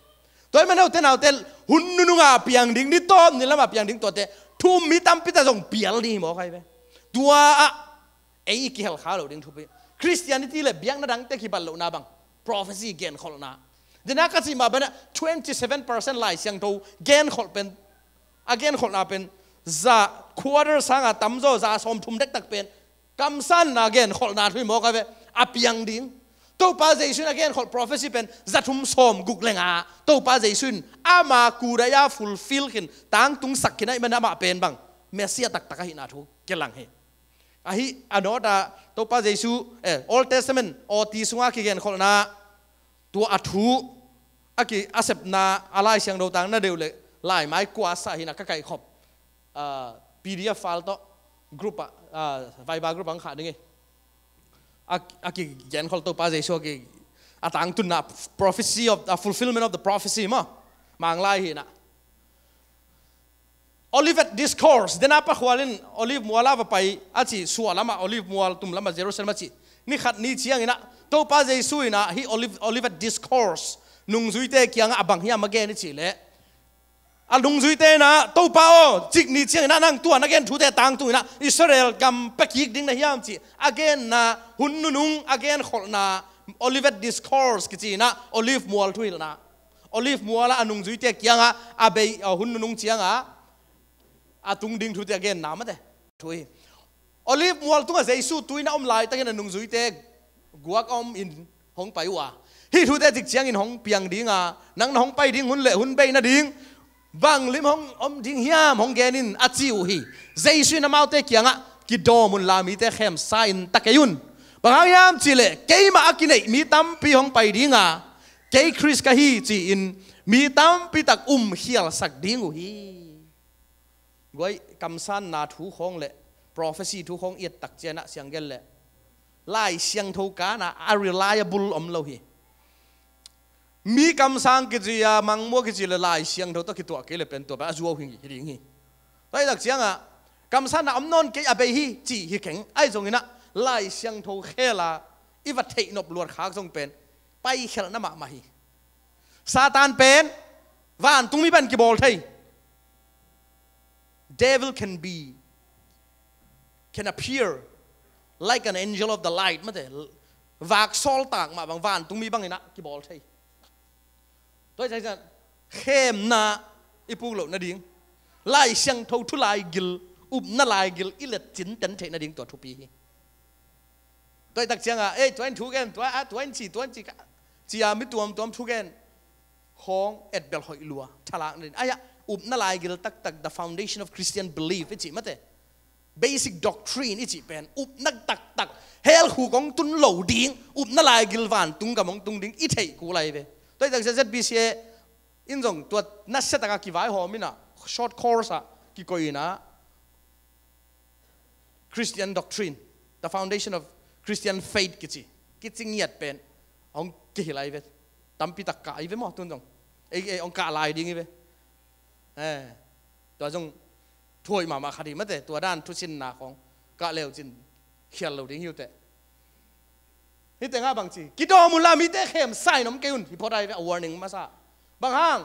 ตัวมันเอาเตนเอาเตนหุ่นนุ่งอาเปียงดิ้งนี่ต้มนี่ละมาเปียงดิ้งตัวเตทุ่มมีตั้มพิตาส่งเปียลนี่หมอใครไปตัวอะไอ้กี่เหลข้าวเราดิ้งทุบไปคริสเตียนที่เลยเบียงนั่งเตะขี้บัลลูนาบัง prophecy เกณฑ์ขลนาเดนักสิมาเป็น27%ไลเสียงตัวเกณฑ์ขลเป็น again ขอลนาเป็นจะ quarter สังอาตั้มโซจะสมทุมเด็กตักเป็นกำสั้นนาเกณฑ์ขลนาทุ่หมอใครไปอเปียงดิ้งตู้ป้าใจสุนอาเกนขอ prophecy เป็นจัตุมสอมกุกเลงอาตู้ป้าใจสุนอามากูระยา fulfill ขึนตั้งตุงสักขึ้นไอ้บรรดาเป็นบังเมสเซียตักตะกหินาทุกเกลังเฮอะฮีอะโนดาตู้ป้าใจซูเออ old testament ออติสุงอาเกนขนนาตัวอัฐุอะกีอาเซปนาอะไรเสียงโดตังน่าเดี๋ยวเลยไล่ไม้กวาสาหินาคไก่ขอบอ่าพีดียฟฟัลโต้กรุ๊ปอ่าไฟบากรุปบังขาดยังไง aki gen khol to pas so ki atang tu na prophecy of the fulfillment of the prophecy ma mang manglai hina Olive discourse den apa khwalin olive muala va pai achi sualama olive mual tum lama jerusalem chi ni khat ni chiang ina to pa jesu ina hi olive discourse nung zuite kianga abang hi amage ni chile อาลุงสุยเตนะตู้ป่าจิกนี่เชียงนั่นั่งตัวนักเกนทูเตตังตัวนะอิสราเอลกำปักยิกดิ้งนะยามจีอเกนนะหุ่นนุงอเกนขอนะโอลิเวตดิสคอร์สกิจีนะโอลิฟมัวลทุยนะโอลิฟมัวละอาลุงสุยเตกียงอ่ะอาเบย์หุ่นนุงเชียงอ่ะอาตุงดิ้งทูเตอเกนนามะเตทุยโอลิฟมัวลตุงอาเซสุตุยนะอมไลตั้งยันลุงสุยเตกัวกอมอินหงไปว่ะฮีทูเตจิกเชียงอินหงเปียงดิ้งอ่ะนังหงไปดิ้งหุ่นเละหุ่นเบยนะดิ้ง vang lim hong om ding hiam hong genin achiu hi jaisu na maute kianga ki do mun la mi te khem sain takeyun bangang yam chile keima akine mi tam pi hong pai dinga ke chris ka hi chi in mi tam pi tak um hial sak dingu hi goi kam san na thu khong le prophecy thu khong yet tak chena siang gel le lai siang tho ka na a reliable om lo hi มีคำสั่งกิจยามังมัวกิจเลายเสียงเท่าตะกิตัวเกลเป็นตัวแบบจู่หิงหิงหิงไปดักเสียงอ่ะคำสั่งน่ะอมนนเกยอาเบฮีจีฮิเข่งไอ้ตรงนี้นะลายเสียงเท่าเฮลาอีวัตเทนบลวดขาตรงเป็นไปเขลน้ำมาหิซาตานเป็นว่านตุ้งมีเป็นกีบอลไทย devil can be can appear like an angel of the light มาเถอะวากซอลต่างมาบางว่านตุ้งมีบางอย่างนะกีบอลไทยตัวใจจะเข้มนาอีพวกเลานาดิ่งไล่เชียงทูทุลายกิลอุบนาลายกิลอิเลตจินตันเทนาดิ่งตัวทุปีตัวตักเชียงอ่ะเอ้ตัวนี้ทุกันตัวอ่ะตัวนี้ีตัวนี้จีกะจีอามิตัวมตัวมทุกันของเอ็ดเบลหอยลัวทลาดนี่อายะอุบนาลายกิลตักตัก the foundation of Christian belief อีจีมั้ย basic doctrine อีจีเป็นอุบนักตักตักเฮลหูของตุนหล่ดิ่งอุบนาลายกิลวานตุงกับมองตุงดิ่งอีเทกูไลเวตัวตัจงเซจบีซีเออินจงตัวนักเสตกากิ่ไว้หอมินะช็อตคอร์สอะกี่กอยนะ Christian doctrine the foundation of Christian faith กิจิกิจิเงียดเป็นองกี่ไรเวตัมปิตะกาอีเวมอตุนจงเอเอองกาลายดิ้งอีเวเออตัวจงถวยมามาคดีมาแต่ตัวด้านทุชินนาของกะเลวจินเขียนเลาดิ้งยิวแต่นี่แต่งาบางทีกิดอมุลามีแต่เข้มใส่น้ำเกลือที่พอได้อวอร์นิ่งมาซะบางห้าง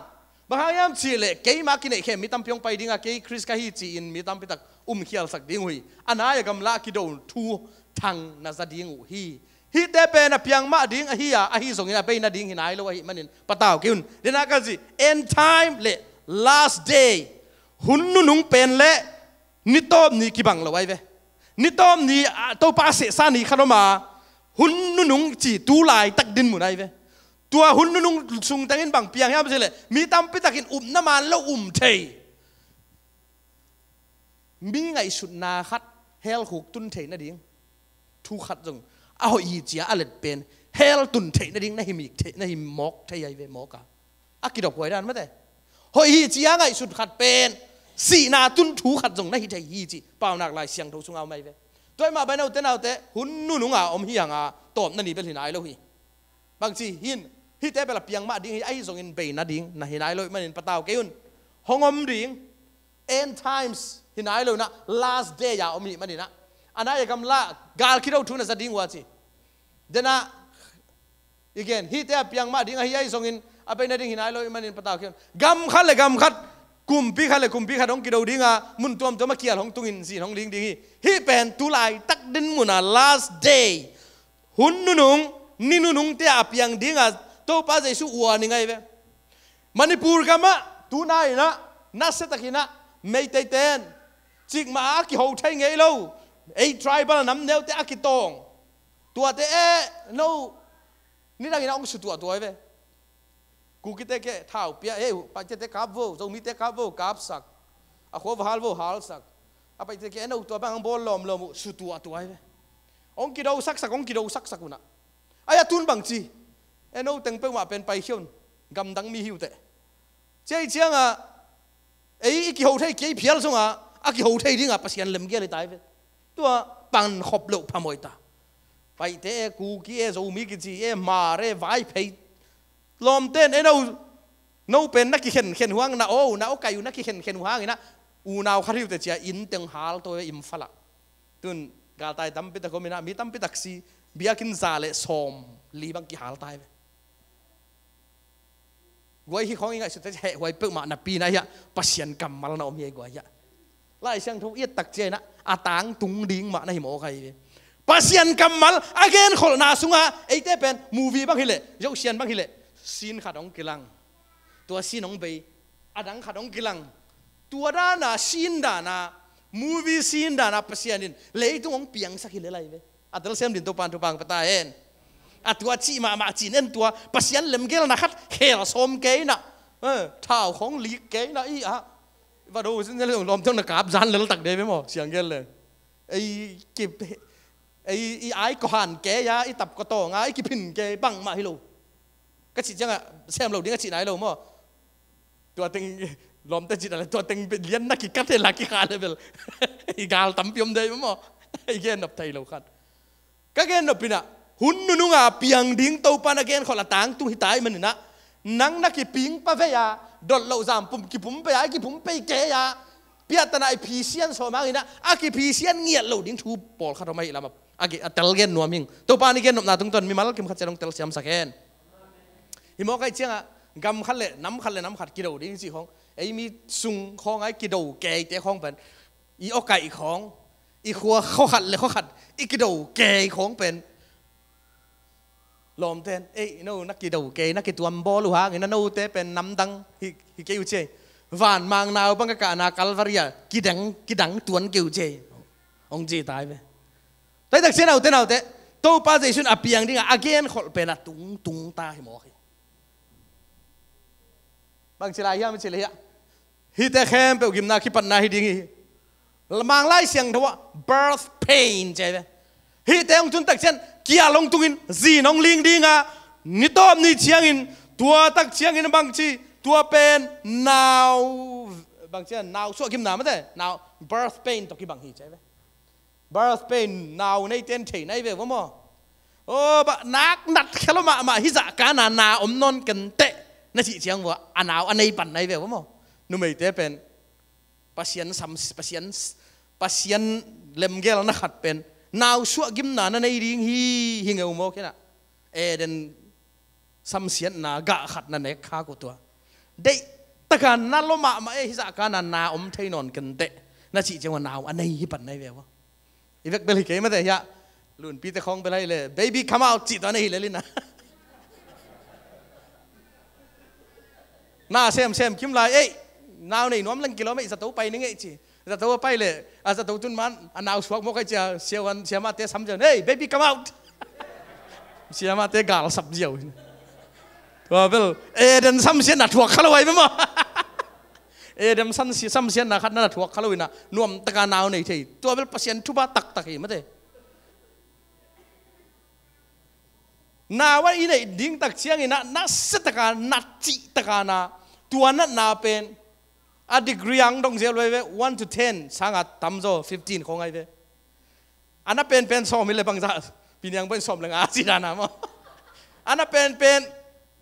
บางห้างยามชีเล่เกย์มากินไอเข้มมีตั้มพียงไปดิ้งอะเกย์คริสก็ฮีจีอินมีตั้มพิตักอุ้มเขียวสักดิ้งหุยอันนั้นยังกำลังกิดอนทูทังนาซาดิ้งหุยฮีฮิตเดเป็นอะพียงมาดิ้งอะฮีอะอะฮีส่งอินอะเป็นนาดิ้งหินายโลว่าฮีมันนินปะตาวกิุนเดนักกันจี end time เล่ last day หุ่นนุ่งเป็นเล่นิโตอมนีกี่บังละไว้เว้นิโตอมนีตัวภาษาสานี่ขนมาหุ่นนุ่งจีตูลตักดินมุนไอเวตัวหุ่นนุ่งสุงตังินบังเปียงยไมเลยมีตามไิตักินอุ่มน้ำมันแล้วอุ่มเทมีไงสุดนาคัดเฮลหกตุนเทนะดิ่งทุขัดจงเอาอีเจียอะไรเป็นเฮลตุนเทนะดิ่งนะฮิมิกเทนะฮิมอกเทยัยเวมอกะอากิดอกไว้ด้านไม่แต่หอยเจียไงสุดขัดเป็น สีนาตุนถูขัดจงนะฮิเฮีจีเปล่านักลายเสียงทุกสุงเอาไม่เวตัวมาไปนเอาเต้นเอาเตะหุ่นนุ่นงาอมฮิยังอาตอบนั่นนี่เป็นหินไอโลฮีบางทีหินฮิเตะเป็นลบเพียงมาดิ้งไอ้ส่งอินไปนัดดิ้งน่นหินไอโลมันเป็นประตาวเกี่ยนห้องอมดิ้ง end times หินไอโลนะ last day ยาอมฮิมันนี่นะอันนั้นยังกำลังกาลคิดเอาทุนจะดิ้งว่าสิเดน่า again ฮิเตะเพียงมาดิ้งไอ้ส่งอินอะไปนัดดิ้งหินไอโลมันเป็นประตาวเกี่ยนกำขัดเลยกำขัด là kumpi khale kumpi khadong kidau dinga mun tuam tuam kial hong tungin zin hong ling dingi hi pen tắt tak din muna last day hunnunung ninunung te apiang dinga to pa jesu uani ngai về, manipur tu tunai na na ta kia setakina mei te ten chik ma ki ho thai ngei lo ei tribal nam neu te akitong tua te e no ni dagina ong tua tuai về กูคิดแค่เท้าเปียเอ้ปัจเจกครับวูจงมีเตครับวูกับสักอะขวบฮัลวูฮัลสักอะไปเจกเอ็นอุตัวบางบอลลอมลอมสุดตัวตัวไอ้องกิดเอาสักสักองกิดเอาสักสักกูนะไอ้ตุนบังจีเอ็นอุตังเป็นว่าเป็นไปเขียนกำดังมีหิวเตะเจ้าเจ้าอ่ะไอ้กี่หัวไทยกี่เพียลส่งอ่ะอะกี่หัวไทยดิ่งอ่ะภาษาเล่มเกี่ยเลยตายไปตัวปังขบลุพามอยตาไปเตะกูกี้เอโซมีกิจีเอมาเร่ไว้เพย์ลอมเต้นไอ้เราเราเป็นนักเข็นเข็นหัวงนะโอ้นะโอ้ไก่อยู่นักเข็นเข็นหัวงนะอูนาวคาริวแต่เจียอินเตียงฮาลตัวอิมฟลักตุนกาตายตั้มปิตะกมินะมีตั้มปิตักซีเบียกินซาเลสอมลีบังกิฮาลตายไปวยที่ของยังไงสุดท้ายวัยเปิกมาหน่าปีนะยะปัสยันกรรมมาแล้วนะอมีอ้กวยยะไายเสียงทุกเอียดตักเจนะอาตังตุงดิ้งมาในหมอใครปัสยันกรรมมาอ g a i n คนนาสุงฮะไอ้เต้เป็นมูวีบัางฮิเล่ยกเสียนบัางฮิเล่สินขัดองกิลัง ตัวสินองเบอาดังขัดองกิลัง ตัวด้านน่ะสินด้านน่ะมูวี่ซีนด้านน่ะเพื่อนนินเลยตรงองเปียงสักหิเลไลเวอัตลเซมดินตัวปานตัวปางปะตาเอ็นอัตัวจีมามาจีนเอ็นตัวเพื่อนเลมเกลนะครับเขลสมเกยน่ะเออท้าวของลีกเกยน่ะอีอะว่าดูสิเนี่ยเรื่องลมเท่านักกับจันเลยตักเดไปหมดเสียงเกลเลยไอ้กิบไอ้ไอ้ไอ้กหันเกยยาไอ้ตับก็โตงไอ้กิบหินเกยบังมาฮิโลก็จิตจังอะเสียมเราดิ้งก็จิตไหนเราหม้อตัวตึงลมแต่จิตอะไรตัวตึงเป็นเลี้ยนนักกิกัดเลยลักกิขาเลยเบลอีกาลตั้มพิมได้ม้งหม้ออีแกนับไทยเราขัดก็แกนับปีน่ะหุ่นนุ่งอ่ะเพียงดิ้งเต้าปานะแกนขอละต่างตุ้งหิตายมันน่ะนั่งนักกิปิงปะเวียดอลเราจามปุ่มกิปุ่มไปไอ้กิปุ่มไปแกยาเปียตนาไอพีเซียนสมากินะอากิพีเซียนเงียบเราดิ้งทูปอลขัดทำไมละมั้งอากิอัตเตลเกนนัวมิงเต้าปานี่แกนนับนาตรงตอนมีมาลกิมขัดใจตรงเตลเซียมสักแกนหิมอไอเจียงอะกำขัดเลยน้ำขัดเลยน้ำขัดกิโดดิ้งสิของไอ้มีซุงของไอ้กิโดแก่แต่ของเป็นอีออกไก่ของ อีขัวเขาขัดเลยเขาขัด อีกิโดแก่ของเป็นลมเต้นเอ้ยนู้นักกิโดแก่นักกิตัวมบอลูฮะเงี้ั่น่เต้เป็นน้ำดังฮิฮิเกี่ยวเจวานมังนาวบังกะกนาคัลฟารียกิดังกิดังตวนเกียวเจองจีตายไปแต่ตักเชีนเอาเต้นเอาเต้โตป้าเจสุนอภิยังดิ้งอะ again ขอเป็นอะตุงตุงตาหหมอ bằng chỉ lại hiam chỉ lại hi te khem pe gimna khi pan na hi ding mang lai xiang thwa birth pain che hít te ông chun tak chen kia long tungin zi nong ling nga ni tom ni chiang in tua tak chiang in bang chi tua pen now bang chen now so kim nam de now birth pain to ki bang hi che birth pain now nei ten thei nei ve mo ô bà nát nát khéo mà mà hi dạ cá na na om non cần tệ นาจีเชียงว่าอนาวอันในปั่นในเวบว่ามั้งนุ่มไอ้เทเป็นปัสยันสัมปัสยันปัสยันเลมเกลนะขัดเป็น นาวสวกิมนานันในริงฮีฮิงเอาโมกแค่นะเอเดนสัมเสียนนากะขัดนั่นเองข้ากุตัวได้ตะการนั่นลมะมาเอฮิสักการนันนาอมเทนอนกันเตะนาจีเชียงว่านาวอันในปั่นในเวบว่าอีเวกเบลิกเกยไมาแต่ยะลุนปีตะคองไปไรเลยเบบี้ come out จิตอนนี้เลยลินะน้าเซมเซมคิมลายเอ้ยนาวในน้อมลังกิโลไม่จะตัวไปนึงไอ้จีจะตัวไปเลยอาจจะตัวจุนมันอันเอาสวกมกไอจ้าเสียวันเสียมาเตะซ้ำเจ้าเฮ้ยเบบี้ัมเอ out เสียมาเตะกาลสับเจ้าตัวเบลเอเดนซ้ำเสียนัดถักวขลวยไปมั้งเอเดนซ้ำเสียสำเสียนัดขัดนักถัวขลวยนะน้อมตะการนาวในที่ตัวเบลเปศย์เซนทุบตักตักเหมั้งเตะนาว่าอีเดดิ้งตักเชียงอีนะนัสตะการนัดจิตะการนาตัวนั้นนาเป็นอดีกรียงต้องเซียเลยเว้ย one to ten สังกัดตั้มโ e e n ของไงเว้ยอันนั้นเป็นเป็นสอมิเลยบางซาปีนี้ยังเป็นสอมเลยอาสีดานามั้งอันนั้นเป็นเป็น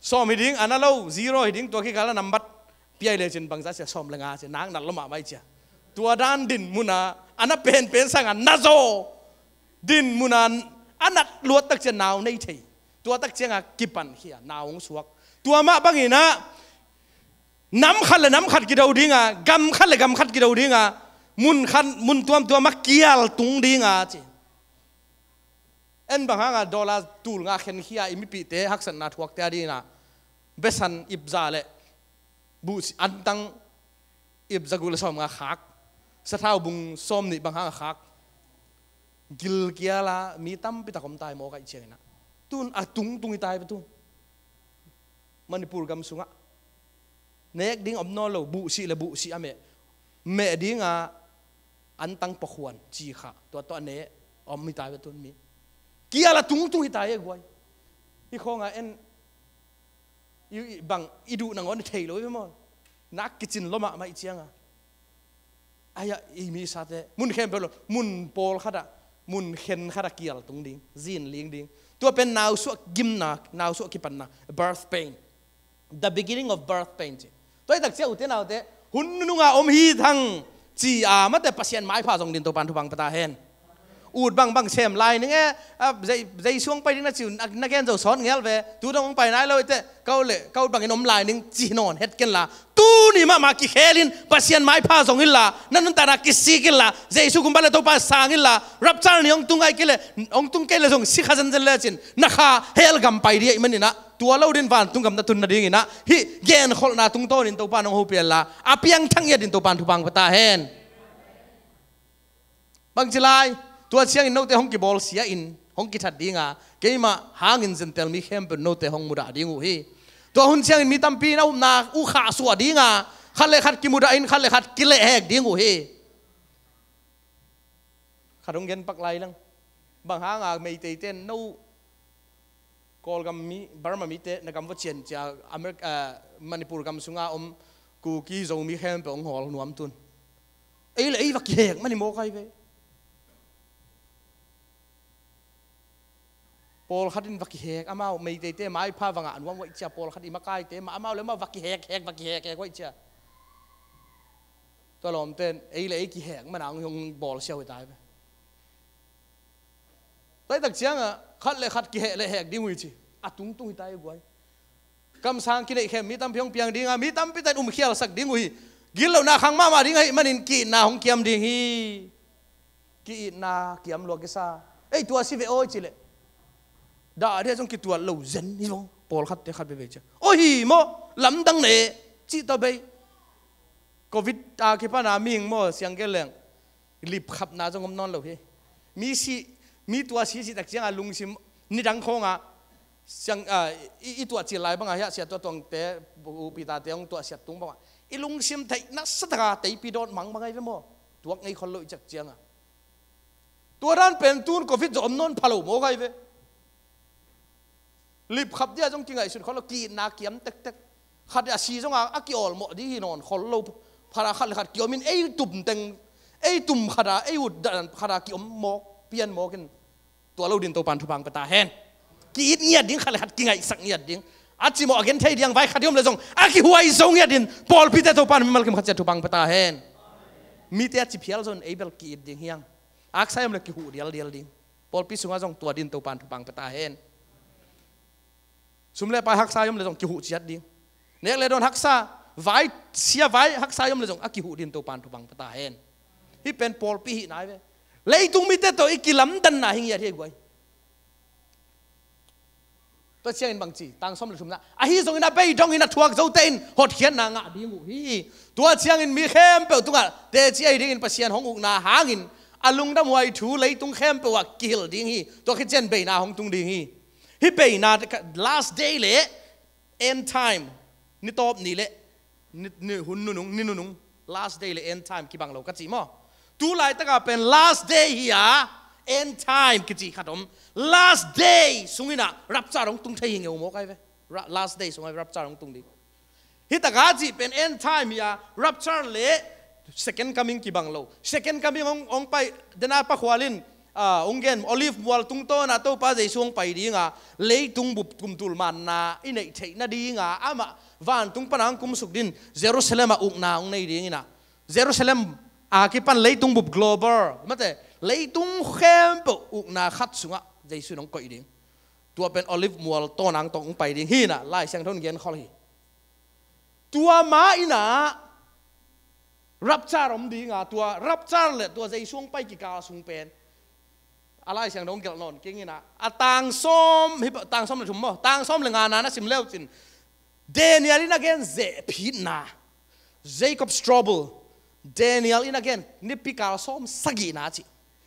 สอมิดิ้งอันนั้นเรา zero หิดิ้งตัวขี้กาลงนัมบัดพี่ไอเลจินบังซาเสียสอมเลยอาเสยนางนั่นละมาไม่เจ้าตัวด้านดินมุนาอันนั้นเป็นเป็นสังกัดนาโจดินมุนันอันนั้นลวดตักเจ้าหนาวในที่ตัวตักเจ้ากิปันเฮียหนาวงสวกตัวมาบังอีนะน้ำขัดลยน้ำขัดกี่ดาวดีงากำขัดลยกำขัดกี่ดาวดีงามุนขัดมุนตัวมตัวมักเกียลตุงดีงาจีเอ็นบางฮาก็ดอลลาร์ตูลงาเขนขี้อายิมิปีเตะหักสันนัทวักเตีดีนะเบสันอิบซาเลบูอันตังอิบซากุลสอมงาคักสถาวบุงสอมนี่บางฮากาคักกิลเกียลามีตั้มปิตะคมตายโมกัยเชนะตุนอ่ะตุงตุงอีตายไปตุนมันปูรกำสุงา nek ding omno lo bu si la bu si ame me dinga an tang pokhuan chi kha to to ne om mi tai tun mi kia la tung tung hitai e gwai i khonga en i bang idu na ngon thei lo mo nak kitchen loma ma ichianga aya i mi sa te mun khem pelo mun pol khada mun khen khada kial tung ding zin ling ding tu pen now so gimna now so kipanna birth pain the beginning of birth pain ตัวตักเสียอุตินาอาเตหุ่นนุงาอมฮีทังจีอามาแต่พัศยนไม้ผ้าทรงดินตัวปันทุบังปตาเฮนอูดบังบังเชมลายนึงเอ๊ะใจใจช่วงไปนี่นะจิวนักเรียนจะสอนเงี้ยเว้ตูต้องไปไหนเลยแเตะเขาเลยเขาบังเงินอมลายนึงจีนอนเฮ็ดกันละตูนี่มามากิเฮลินปัสยันไม้ผ้าสองกินละนั่นนั่นตารากิสีกินละใจช่วงกุมบัลเลตัวปัสสางินละรับจ้างนี่องตุงไอกิเลองตุงเกลส่งสิขาจันเ์เลจินนักฮาเฮลกัมไปเดียมันนี่นะตัวเราดินฟานตุงกันตะทุนนาดิ่งนะฮิเกนขอลนาตุงโตนินตัวปานองฮูเปียละอาเปียงทั้งเยดินตัวปานทุบังพตาเฮนบางจิไลตัวเชียงอินโนเตหงกีบอลเสียอินหงกีถัดดีงาเกี่ยมาหางอินเซนเตลมีเข้มเป็นโนเตหงมุดาดีงูเฮตัวหุ่นเชียงอินมีตั้มปีนะอุนาอุขาสวดีงาขันเลขัดกิมุดาอินขันเลขัดกิเลแหกดีงูเฮขัดองเงินปักไลลังบางหางาไม่เตเต้นโนกอลกัมมีบาร์มามีเตะในกัมวัชีชนจากอเมริกามันิปูร์กัมสุงาอมกูกี้โจมีเข้มเป็นองหอลนวมตุนเอ้เลยอ้วักแหกมันนิโมใครไป pol khatin vaki hek amao mei te te mai pha wanga anwa wai cha pol khat imakai te ma amao lema vaki hek hek vaki hek hek wai cha to lom ten ei le ki hek ma nang hung bol sia wi tai ba tai tak chianga khat le khat ki hek le hek ding wi chi atung tung tung tai guai kam sang ki nei khem mi tam pyong piang dinga mi tam pi tai um khial sak ding wi gil lo na khang ma ma dinga manin ki na hung kiam ding hi ki na kiam lo ke sa ei tua si ve oi chi le ด่าเรื่องกิตัวเราเจนนี่บ้างพอลขัดเตะขัดไปเบจ้โอ้ยมอลำดังเน่จิตาเบย์โควิดอาคิปานามิงมอเสียงเกลี้ยงรีบขับนาจงกมนอนเลาเฮมีสิมีตัวสีสิตักเสียงอาลุงซิมนี่ดังคงอ่ะเสียงอ่าอีตัวจีไรบ้างอ่ะเสียตัวตวงเตะปุปิตาเตียงตัวเสียตุงบ้างอ่ะอีลุงซิมไทยนักสตาเตะปีโดนมังบ้างไงเว้ยมอตัวไงคนเลยจักเจียงอ่ะตัวร้านเป็นตูนโควิดจะอมนอนพะโล่โมไงเว้ยลิบขับเดียจงกิงไงสุดเขาเรากีนาเกียมเต็กๆขัดอาชีจงอาอักิออลหมดที่นอนเขาเราพาราขัดขัดเกียวมินไอตุ่มเต็งไอตุ่มขัดไออุดดันขัดเกียวหมอกเปียนหมอกันตัวเราดินตัวปานทุบังปตาแหนกีดเงียดดิ้งขัดขัดกิงไงสังเงียดดิ้งอาชีโมอเินเทียงไว้ขัดยมเลยจงอากิหัวไอจงเงียดดิ้งบอลพิเตตัวปานมีมัลกิมขัดเจตุบังปตาแหนมีแต่จิเพียลจนไอเบลกีดดิ้งเฮียงอักไซมเลกิหูเดียลเดียลดิ้งบอลพิสุงอาจงตัวดินตัวปานทุบังปตาแหน sum le pai hak sa yom le jong ki hu chiat ding nek le don hak sa vai sia vai hak sa yom le jong aki hu din to pan to bang ta hen hi pen pol pi hi nai ve lei tung mi te to ikilam dan na hing ya he gwai tôi xem bằng chỉ tang xong là chúng ta à hi dùng na bay trong na thuộc dấu tên hot khiến na ngã đi ngủ hi tôi xem in mi khem bèo tung à để chỉ ai đi in pasian hong ngục na hang in alung à đam hoài thu lấy tung khem bèo à kill đi hi tôi khi chen bay na hong tung đi hi ฮิเปนาล่าสเดย์เลยเอ็นไทม์นี่ตอบนี่เลยนี่หุ่นนุ่งนี่นุ่ง last day เลย end time คิดบังเรากะจีมอตัวไลตะกะเป็น last day เฮีย end time กะจีขัดม last day สุงินะรับจารงตุงเทยิงเอวมอไกเว last day สุงไอรับจารงตุงดิฮิตะกะจีเป็น end time เฮียรับจารเล second coming คิดบังเรา second coming ององไปเดนอาปะขวาลิน à ông gen olive mual tung to na to pa dây xuống bay đi ngà lấy tung bụp cùng tul man na in ấy thấy na đi ngà à mà van tung pan ang cung suk din Jerusalem ung na ung này đi ngà Jerusalem à cái pan lấy tung bụp global mất thế lấy tung khem bộ ung na khát xuống à dây xuống ông coi đi tua pen olive mual to nang tong bay đi hi na lai sang thôn gen khó hi tua má ina rap cha rom đi ngà tua rap cha lệ tua dây xuống bay kí cao xuống pen อะไรเสียงดงเกลนนกินนะอาต่างส้มฮิปต่างส้มเลยชุมมั้ต่างส้มเลยงานนั้นนะสิมเลวจินเดนิเอลิน again เจพีนาเจคอบสตรอเบลเดนิเอลิน again นี่พิการส้มสกีนาจิ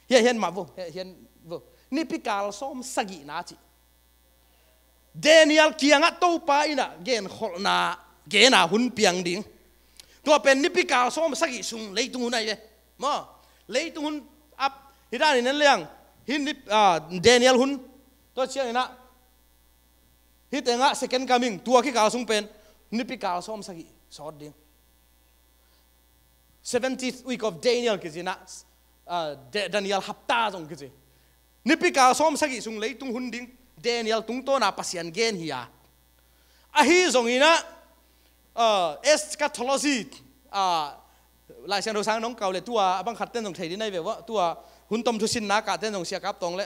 เฮียเฮียนมาวุเฮียนวุนี่พิการส้มสกีนาจิ Daniel kianga to pa ina gen kholna gena hun piang ding to pen ni pika som sagi sung leitung hunai ye ma leitung hun ap hidani nen liang hin ni Daniel hun to chiang na hi tenga second coming tua ki ka sung pen ni pi ka som sagi sort ding 70th week of Daniel ki jina Daniel hapta jong ki ji ni pi ka som sagi sung lei tung hun ding Daniel tung to na pasian gen hiya a hi jong ina eschatology ลายเซนโรซังน้องเก่าเลยตัวบังคัดเต้นตรงไทยที่ไหนแบบว่าตัว hun tom thu sin na ka te nong sia kap tong le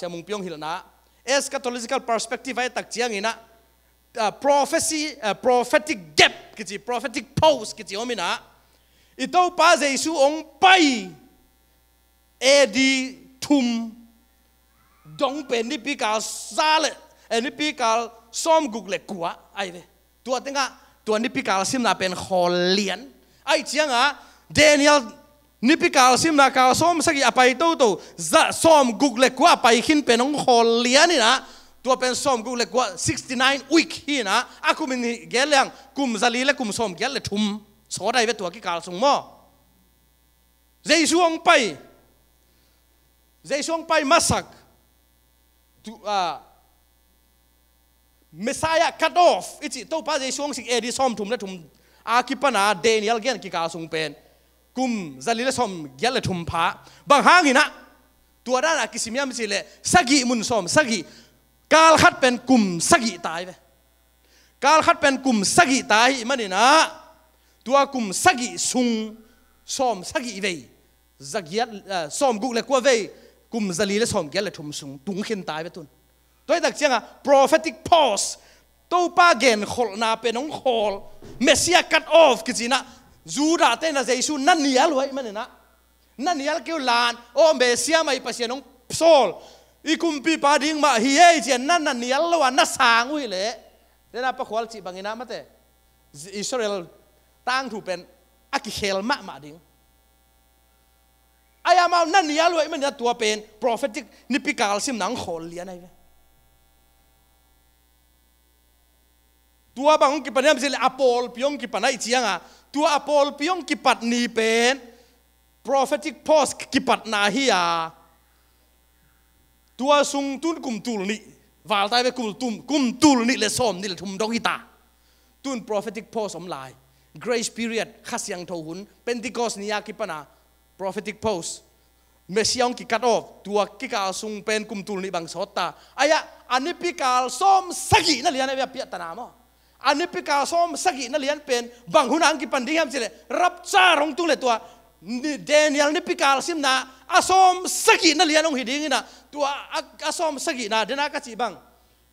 sia mung pyong hil na eschatological perspective ai tak chiang ina prophecy prophetic gap kiti prophetic pose kiti omina ito pa jesu ong pai ad thum dong pe ni pi ka sale ni pi ka som gugle kwa ai ve tu atenga tu ni pi ka sim na pen khol lian ai chiang a daniel นิพิกาลซิมนาคาส้มสักอภไปตัวตัวจะส้มกุกเล็กว่าไปขึ้นเป็นองคอลเลียนี่นะตัวเป็นส้มกุกเล็กว่า69 week ฮีนะอากุมินเกลียงกุมซาลีและกุมส้มเกลเลทุมสอดได้เวตัวกิกาลสงมอเจสวงไปเจสวงไปมาสักตัวเมาซาย s i a ออ u อิจิตัวป้าเจสวงสิเอดิส้มทุมและทุมอาคิปนาเดนิเอลเกนกิกาลสงเป็นกุมจัลิลสอมยัลทุมพะบางหางินะตัวด้านอกิสิมยามสิเลสกิมุนสอมสกิกาลขัดเป็นกลุ่มสกิตายไปกาลขัดเป็นกลุ่มสกิตายมันนี่นะตัวกลุ่มสกิซุงสอมสกิเวสกยัดสอมกุเลกัวเวกลุ่มจัลิลสอมยัลทุมซุงตุงเขินตายไปตุนตัวตักเชียงอะ prophetic pause ตัวป้าเกนขลนาเป็นองค์ขลเมสเซีย c u ออ f กิจินะ zura te na su nan nial wai mane na nan nial keu lan o be sia mai nong sol ikumpi pading ma hi ei chen nan nan nial lo na sang ui le na pa khwal chi bangina mate israel tang thu pen aki hel ma ma ding ai amau nan nial wai mane tua pen prophetic nipikal sim nang khol lian ai tua bangun ki panam sil apol piong ki panai chianga ตัวอปอลพิองกิปัดนีเป็น prophetic post กิปัดนาฮิยาตัวสุงตุนกุมตุลนี่วาลตายไปกุมตุมกุมตุลนี่เลส้มนี่เลทุมดองอิตาตุน prophetic post สมลาย grace period ขัสยังทหุนเ e นติโกส t นี่ยากิปนา prophetic post เมสยองกิกัดออฟตัวกิกาสุงเป็นกุมตุลนี่บังสอตตาอายะอันนี้พิกาลส้มสกินั่นเลยนะเบียตนามอ ani pika som sagi na lian pen bang hunang ki pandi ham chile rap cha rong tung le tua Daniel ni pikal sim na asom sagi na lian ong hiding na tua asom sagi na dena ka chi bang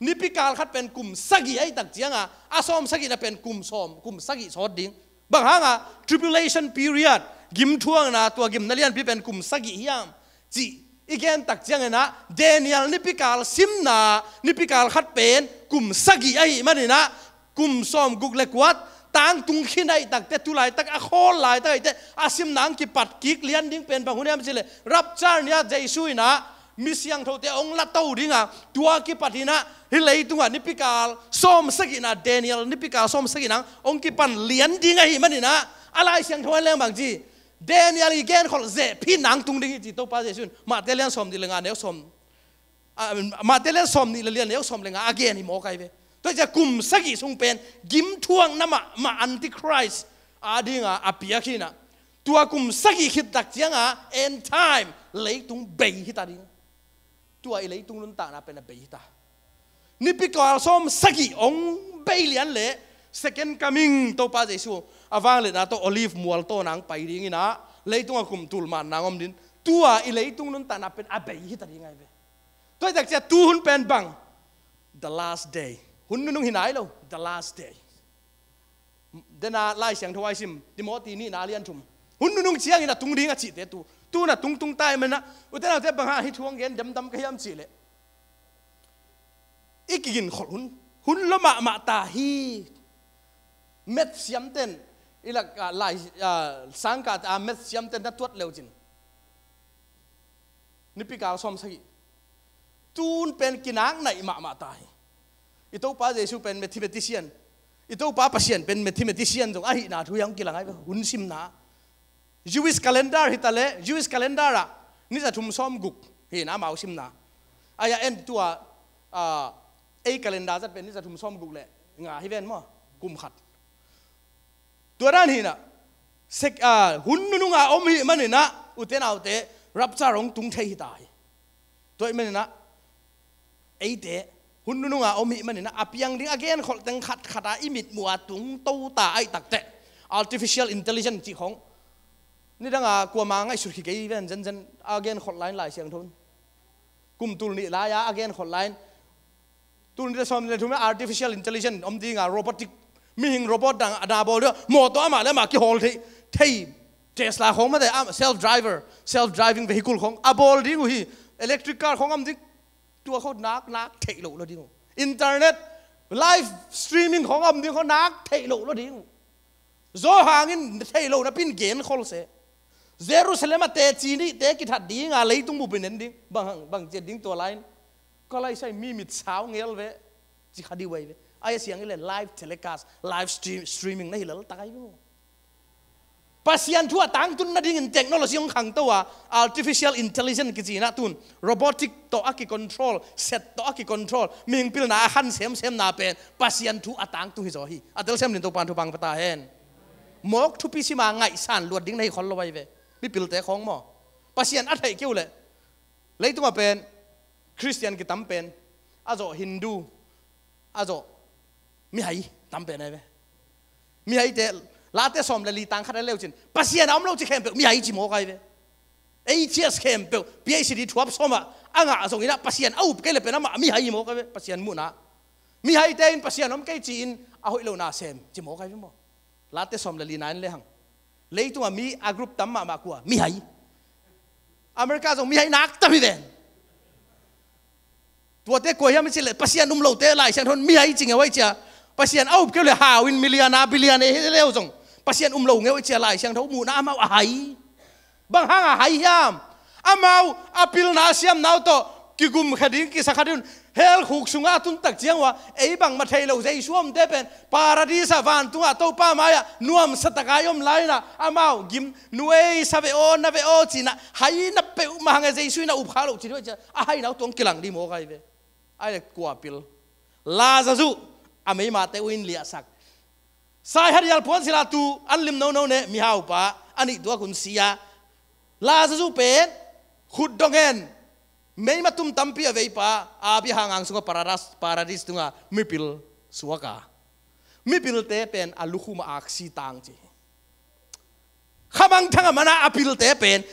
ni pikal khat pen kum sagi ai tak chiang a asom sagi na pen kum som kum sagi sot ding bang hanga tribulation period gim thuang na tua gim na lian pi pen kum sagi hiam chi igen tak chiang na Daniel ni pikal sim na ni pikal khat pen kum sagi ai manina กุมซ้อมกุกเล็กวัดต่างตุงขี้ในตักแต่ทุลายตักอคอลายตักไอเต่อาสิมนางกีปัดกิกเลียนดิ้งเป็นบางคนเนี่ยมันเลยรับจ้างเนี่ยใจช่วยนะมิเสียงเท่าแต่องละเต้าดิ้งอ่ะตัวกีปัดหินะฮิเลยต่ะนิพิกาลซ้อมสกินะเดนิเอลนิพิกาลซ้อมสกินังองกีปันเลียนดิ้งไอ้มันนี่นะอะไรเสียงเท่าไรงบางจีเดนิเอลอีกแกนขอเจพี่นางตุงดิ้งจิตโตปาเจชุนมาเตเลียนซ้อมดิเลงานเนี่ยซ้อมมาเตเลียนซ้อมนี่เลียนเนี่ยซ้อมเลงานอาเกนหิโมกัยเวก็จะกลุ่มสักอีสงเป็นกิมทวงน้ำมามาอันติคริสอาดิงอ่ะอภิยาคินะตัวกลุ่มสักอีคิดตักเจียงอ่ะ end time เลยตุงเบยฮิตาดิงตัวไอเลยตุงลุนตานะเป็นเบยฮิตานี่ปีก่อนส้มสักอีองเบยเลียนเละ second coming ตัวป้าเจสูอาวางเลยนะตัวโอลิฟมัวลโตนางไปดิงนะเลยตุงกลุ่มตุลมานนางอมดินตัวไอเลยตุงลุนตานะเป็นอเบยฮิตาดิงไงเว้ตัวจากจะตูหุนเป็นบัง the last day หุ่นนุ่งหินไหนเรา the last day เดนาไล่เสียงทวายซิมดิมอตีนี่นาเลียนชุมหุ่นนุ่งเชียงอน่ะตุงดีงาฉีเตตุตูน่ะตุงตุงตายมันนะอุตนาเจ็บบังหาให้ทวงเงินดำดำขยมสีเลยอีกินขอหุ่นหุ่นละหมาหมาตาฮีเม็ดสยามเต็นอีหลัลายสังกัดอาเม็ดสยามเต็นนัดตรวจเลวจินนี่พี่กาวสมสักทีตูนเป็นกินางในหมาหมาตายอีตัวป้าเยซูเป็นเมทิเมติเซียนอีตัวป้าพัศเชียนเป็นเมทิเมติเซียนตรงไอ้หน้าทุยังกีิลังไอ้หุ่นซิมนาจูวิสคาล l e n d a r ฮิตาเล่จูวิสคาล l e n d a r อะนี่จะทุ่มซ้อมกุกเห็นนะมาซิมนาไอ้ยาเอ็นตัวเอคาลอ้ calendar จะเป็นนี่จะทุ่มซ้อมกุกเลยงาฮิเวนมั้งกุมขัดตัวนั้นเห็นอะเซกอาหุ่นนุ่งงาอมหิมันเห็นนะอุตเนเอาเตะรับจารงตุงเทหิตายตัวเองมันเห็นนะไอเตะุนนุงอาอมิมันนะอพยังดิ a g a i นขอตังขัดขัดอิมิดมัวตุงตูตาไอตักเต artificial intelligence จีของนี่ดังอากลัวมางไอสุขิกิเวนจันจัอ a g a i นขอไลน์หลายเสียงทุนกุมตุลนี่ลายา again ขอไลน์ตุลนี่จะสอนเลยทุนว่า artificial intelligence อมดิ่งอา robotic มีหิง robot ดังอดาบอลเดอมอตัวมาแล้วมากี่ฮอลทีทีเทสลาของมันแอ่ self driver self driving vehicle ของอาบอลดิ่งหุ่ย electric car ของอนดิ่งตัวเขานักนักเทโลเ้วดิ่งอินเทอร์เน็ตไลฟ์สตรีมมิ่งของอมดิงเขานักเทโลเ้วดิ่งโซหางินเทโลนะพินเกนคอลเซเยรูซาเล็มเตจีนี่เตกิทัดดิ่งอะไรตุ้งบุเป็นดิงบางบางเจดิ่งตัวไลน์ก็ไลใช่มีมิดสาวเงลเวจิคดีไว้เวไอ้เสียงนี่เลยไลฟ์เทเลคัสไลฟ์สตรีมมิ่งนี่นลหละตายไปหมด pasian thua tang tun na ding technology ong khang tawa artificial intelligence ki china tun robotic to aki control set to aki control ming pil na han sem sem na pen pasian thu atang tu hi zo hi adel sem lin to pan thu bang pata hen mok thu pi sima ngai san luat ding nei khol lo wai ve mi pil te khong mo pasian a thai keu le lei tu ma pen christian ki tam pen azo hindu azo mi hai tam pen ai ve mi hai te ลาเตสอมเลลีตังขัดเลวจินปัสยานอมเลวจิเข้มเปียวมีไอจิโมกัยเวเอเชียสเข้มเปียวพีไอซีดีทวับสอมะอ่างอ่ะสงอีละปัสยานเอาเกลเป็นน้ำมีไอโมกัยเวปัสยานมุนะมีไอเตนปัสยานอมเกจีนอาหุ่ยเลวนาเซมจิโมกัยเวมอลาเตสอมเลลีนันเลหังเลยตัวมีอากรุปตั้มมามากัวมีไออเมริกาสงมีไอนักตั้มเด่นตัวเตกวยยังไม่สิเลยปัสยานนุ่มเลวเตะไหลเสียงทนมีไอจริงเอาไว้เจ้าปัสยานเอาเกลเลยหาวินมิเลียนาบิเลียนเอเฮเลวสง pasien um lo ngeu che lai sang tho mu na mau ai à bang hang a à hai yam amau à apil na siam nau to ki gum khadin ki sakhadun hel khuk sunga tun tak chiang wa ei bang ma thei zai suam de pen paradisa van tu a to pa ma ya nuam satakayom laina amau gim nuei save o na ve o china hai na pe ma hang zai suina u khalo chi thoi a hai nau tong kilang di mo kai ve ai le kwa pil la za zu amei ma te win lia sak sai hari yal puan sila tu an lim no no ne mi hau pa ani dua kun sia la sa su pe dong dongen mei ma tum tampi vei pa a bi para sunga para dis tunga mipil suaka mipil te pen aluhu ma si tang ji khamang thanga mana apil te pen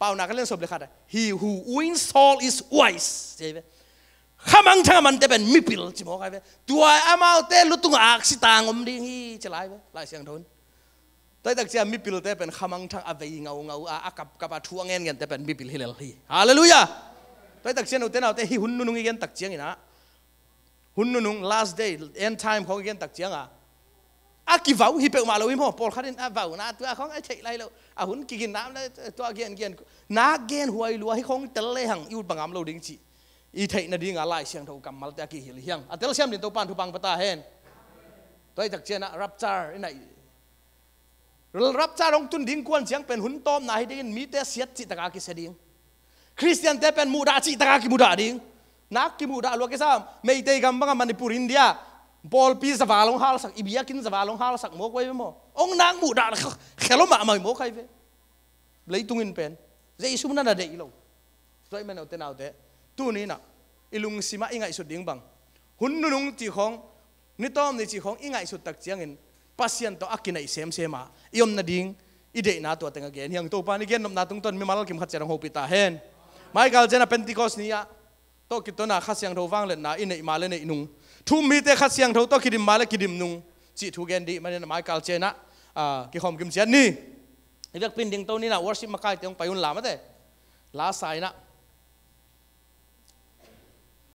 pau na kalen so le who wins all is wise ข้ามังช่างมันจะเป็นมิปิลจิมอกไอ้เว้ตัวอามาเตลุตุงอักสิตางอมดิ้งฮีจะไล่เว้ลายเสียงทนแต่ตักเสียมิปิลเตเป็นข้ามังช่างอเวงเอาเงาอากับกับทัวเงินกันแตเป็นมิปิลฮิเลลี่ฮาเลลูยาแต่ตักเสียนอุเตนเอาเตฮิหุนนุนุงเยันตักเจียงนะหุนนุนุง last day end time ของเยันตักเจียงอ่ะอากิวาวฮิเปอมาเลวิมหพอลขัดินอาวาวนาตัวของไอ้เทไรเราอาหุนกินน้ำแล้วตัวเงียนเงียนนาเงียนหวยลัวให้ของเตลเลยหังยูดบังอัมโลดิ้งจีอีเทนดีงาลายเสียงทกรรมมาแต่กี่หิลเฮียงอัตเลเสียมดินตุวปันทุบังปตาเฮนตัวจากเจนะรับจาร์นี่รับจาร์องตุนดิ้งควนเสียงเป็นหุ่นต้มนายได้ยินมีแต่เสียดจิตกากิเสดิ้งคริสเตียนแต่เป็นมุดาจิตกากิมุดาดิ้งนักกิมุดาลวกกเสามไม่ได้กำบังมันในปูรินเดียบอลปีสวาลงฮาลสักอิบิยากินสวาลงฮาลสักโมกไว้ไหมองนางมุดาเขลมาไม่มกไคเว้เลยตุงินเป็นจ้าอิสุมนั่นเด็กอีโลตัวมันเอาแต่เอาแต tu ni na ilung sima ingai su ding bang hun nu nung ti khong ni tom ni chi khong ingai su tak chiang in pasien to akina sem sema iom na ding ide na to tenga gen yang to pani gen nom na tung ton mi malal kim khat charang hopita hen michael jena pentecost ni ya to kitona khasyang tho wang le na ine ma le ne inung thu mi te khasyang tho to kidim ma le kidim nung chi thu gen di man na michael jena a ki khom kim chian ni ivek pin ding to ni na worship makai te ong payun lama te la sai na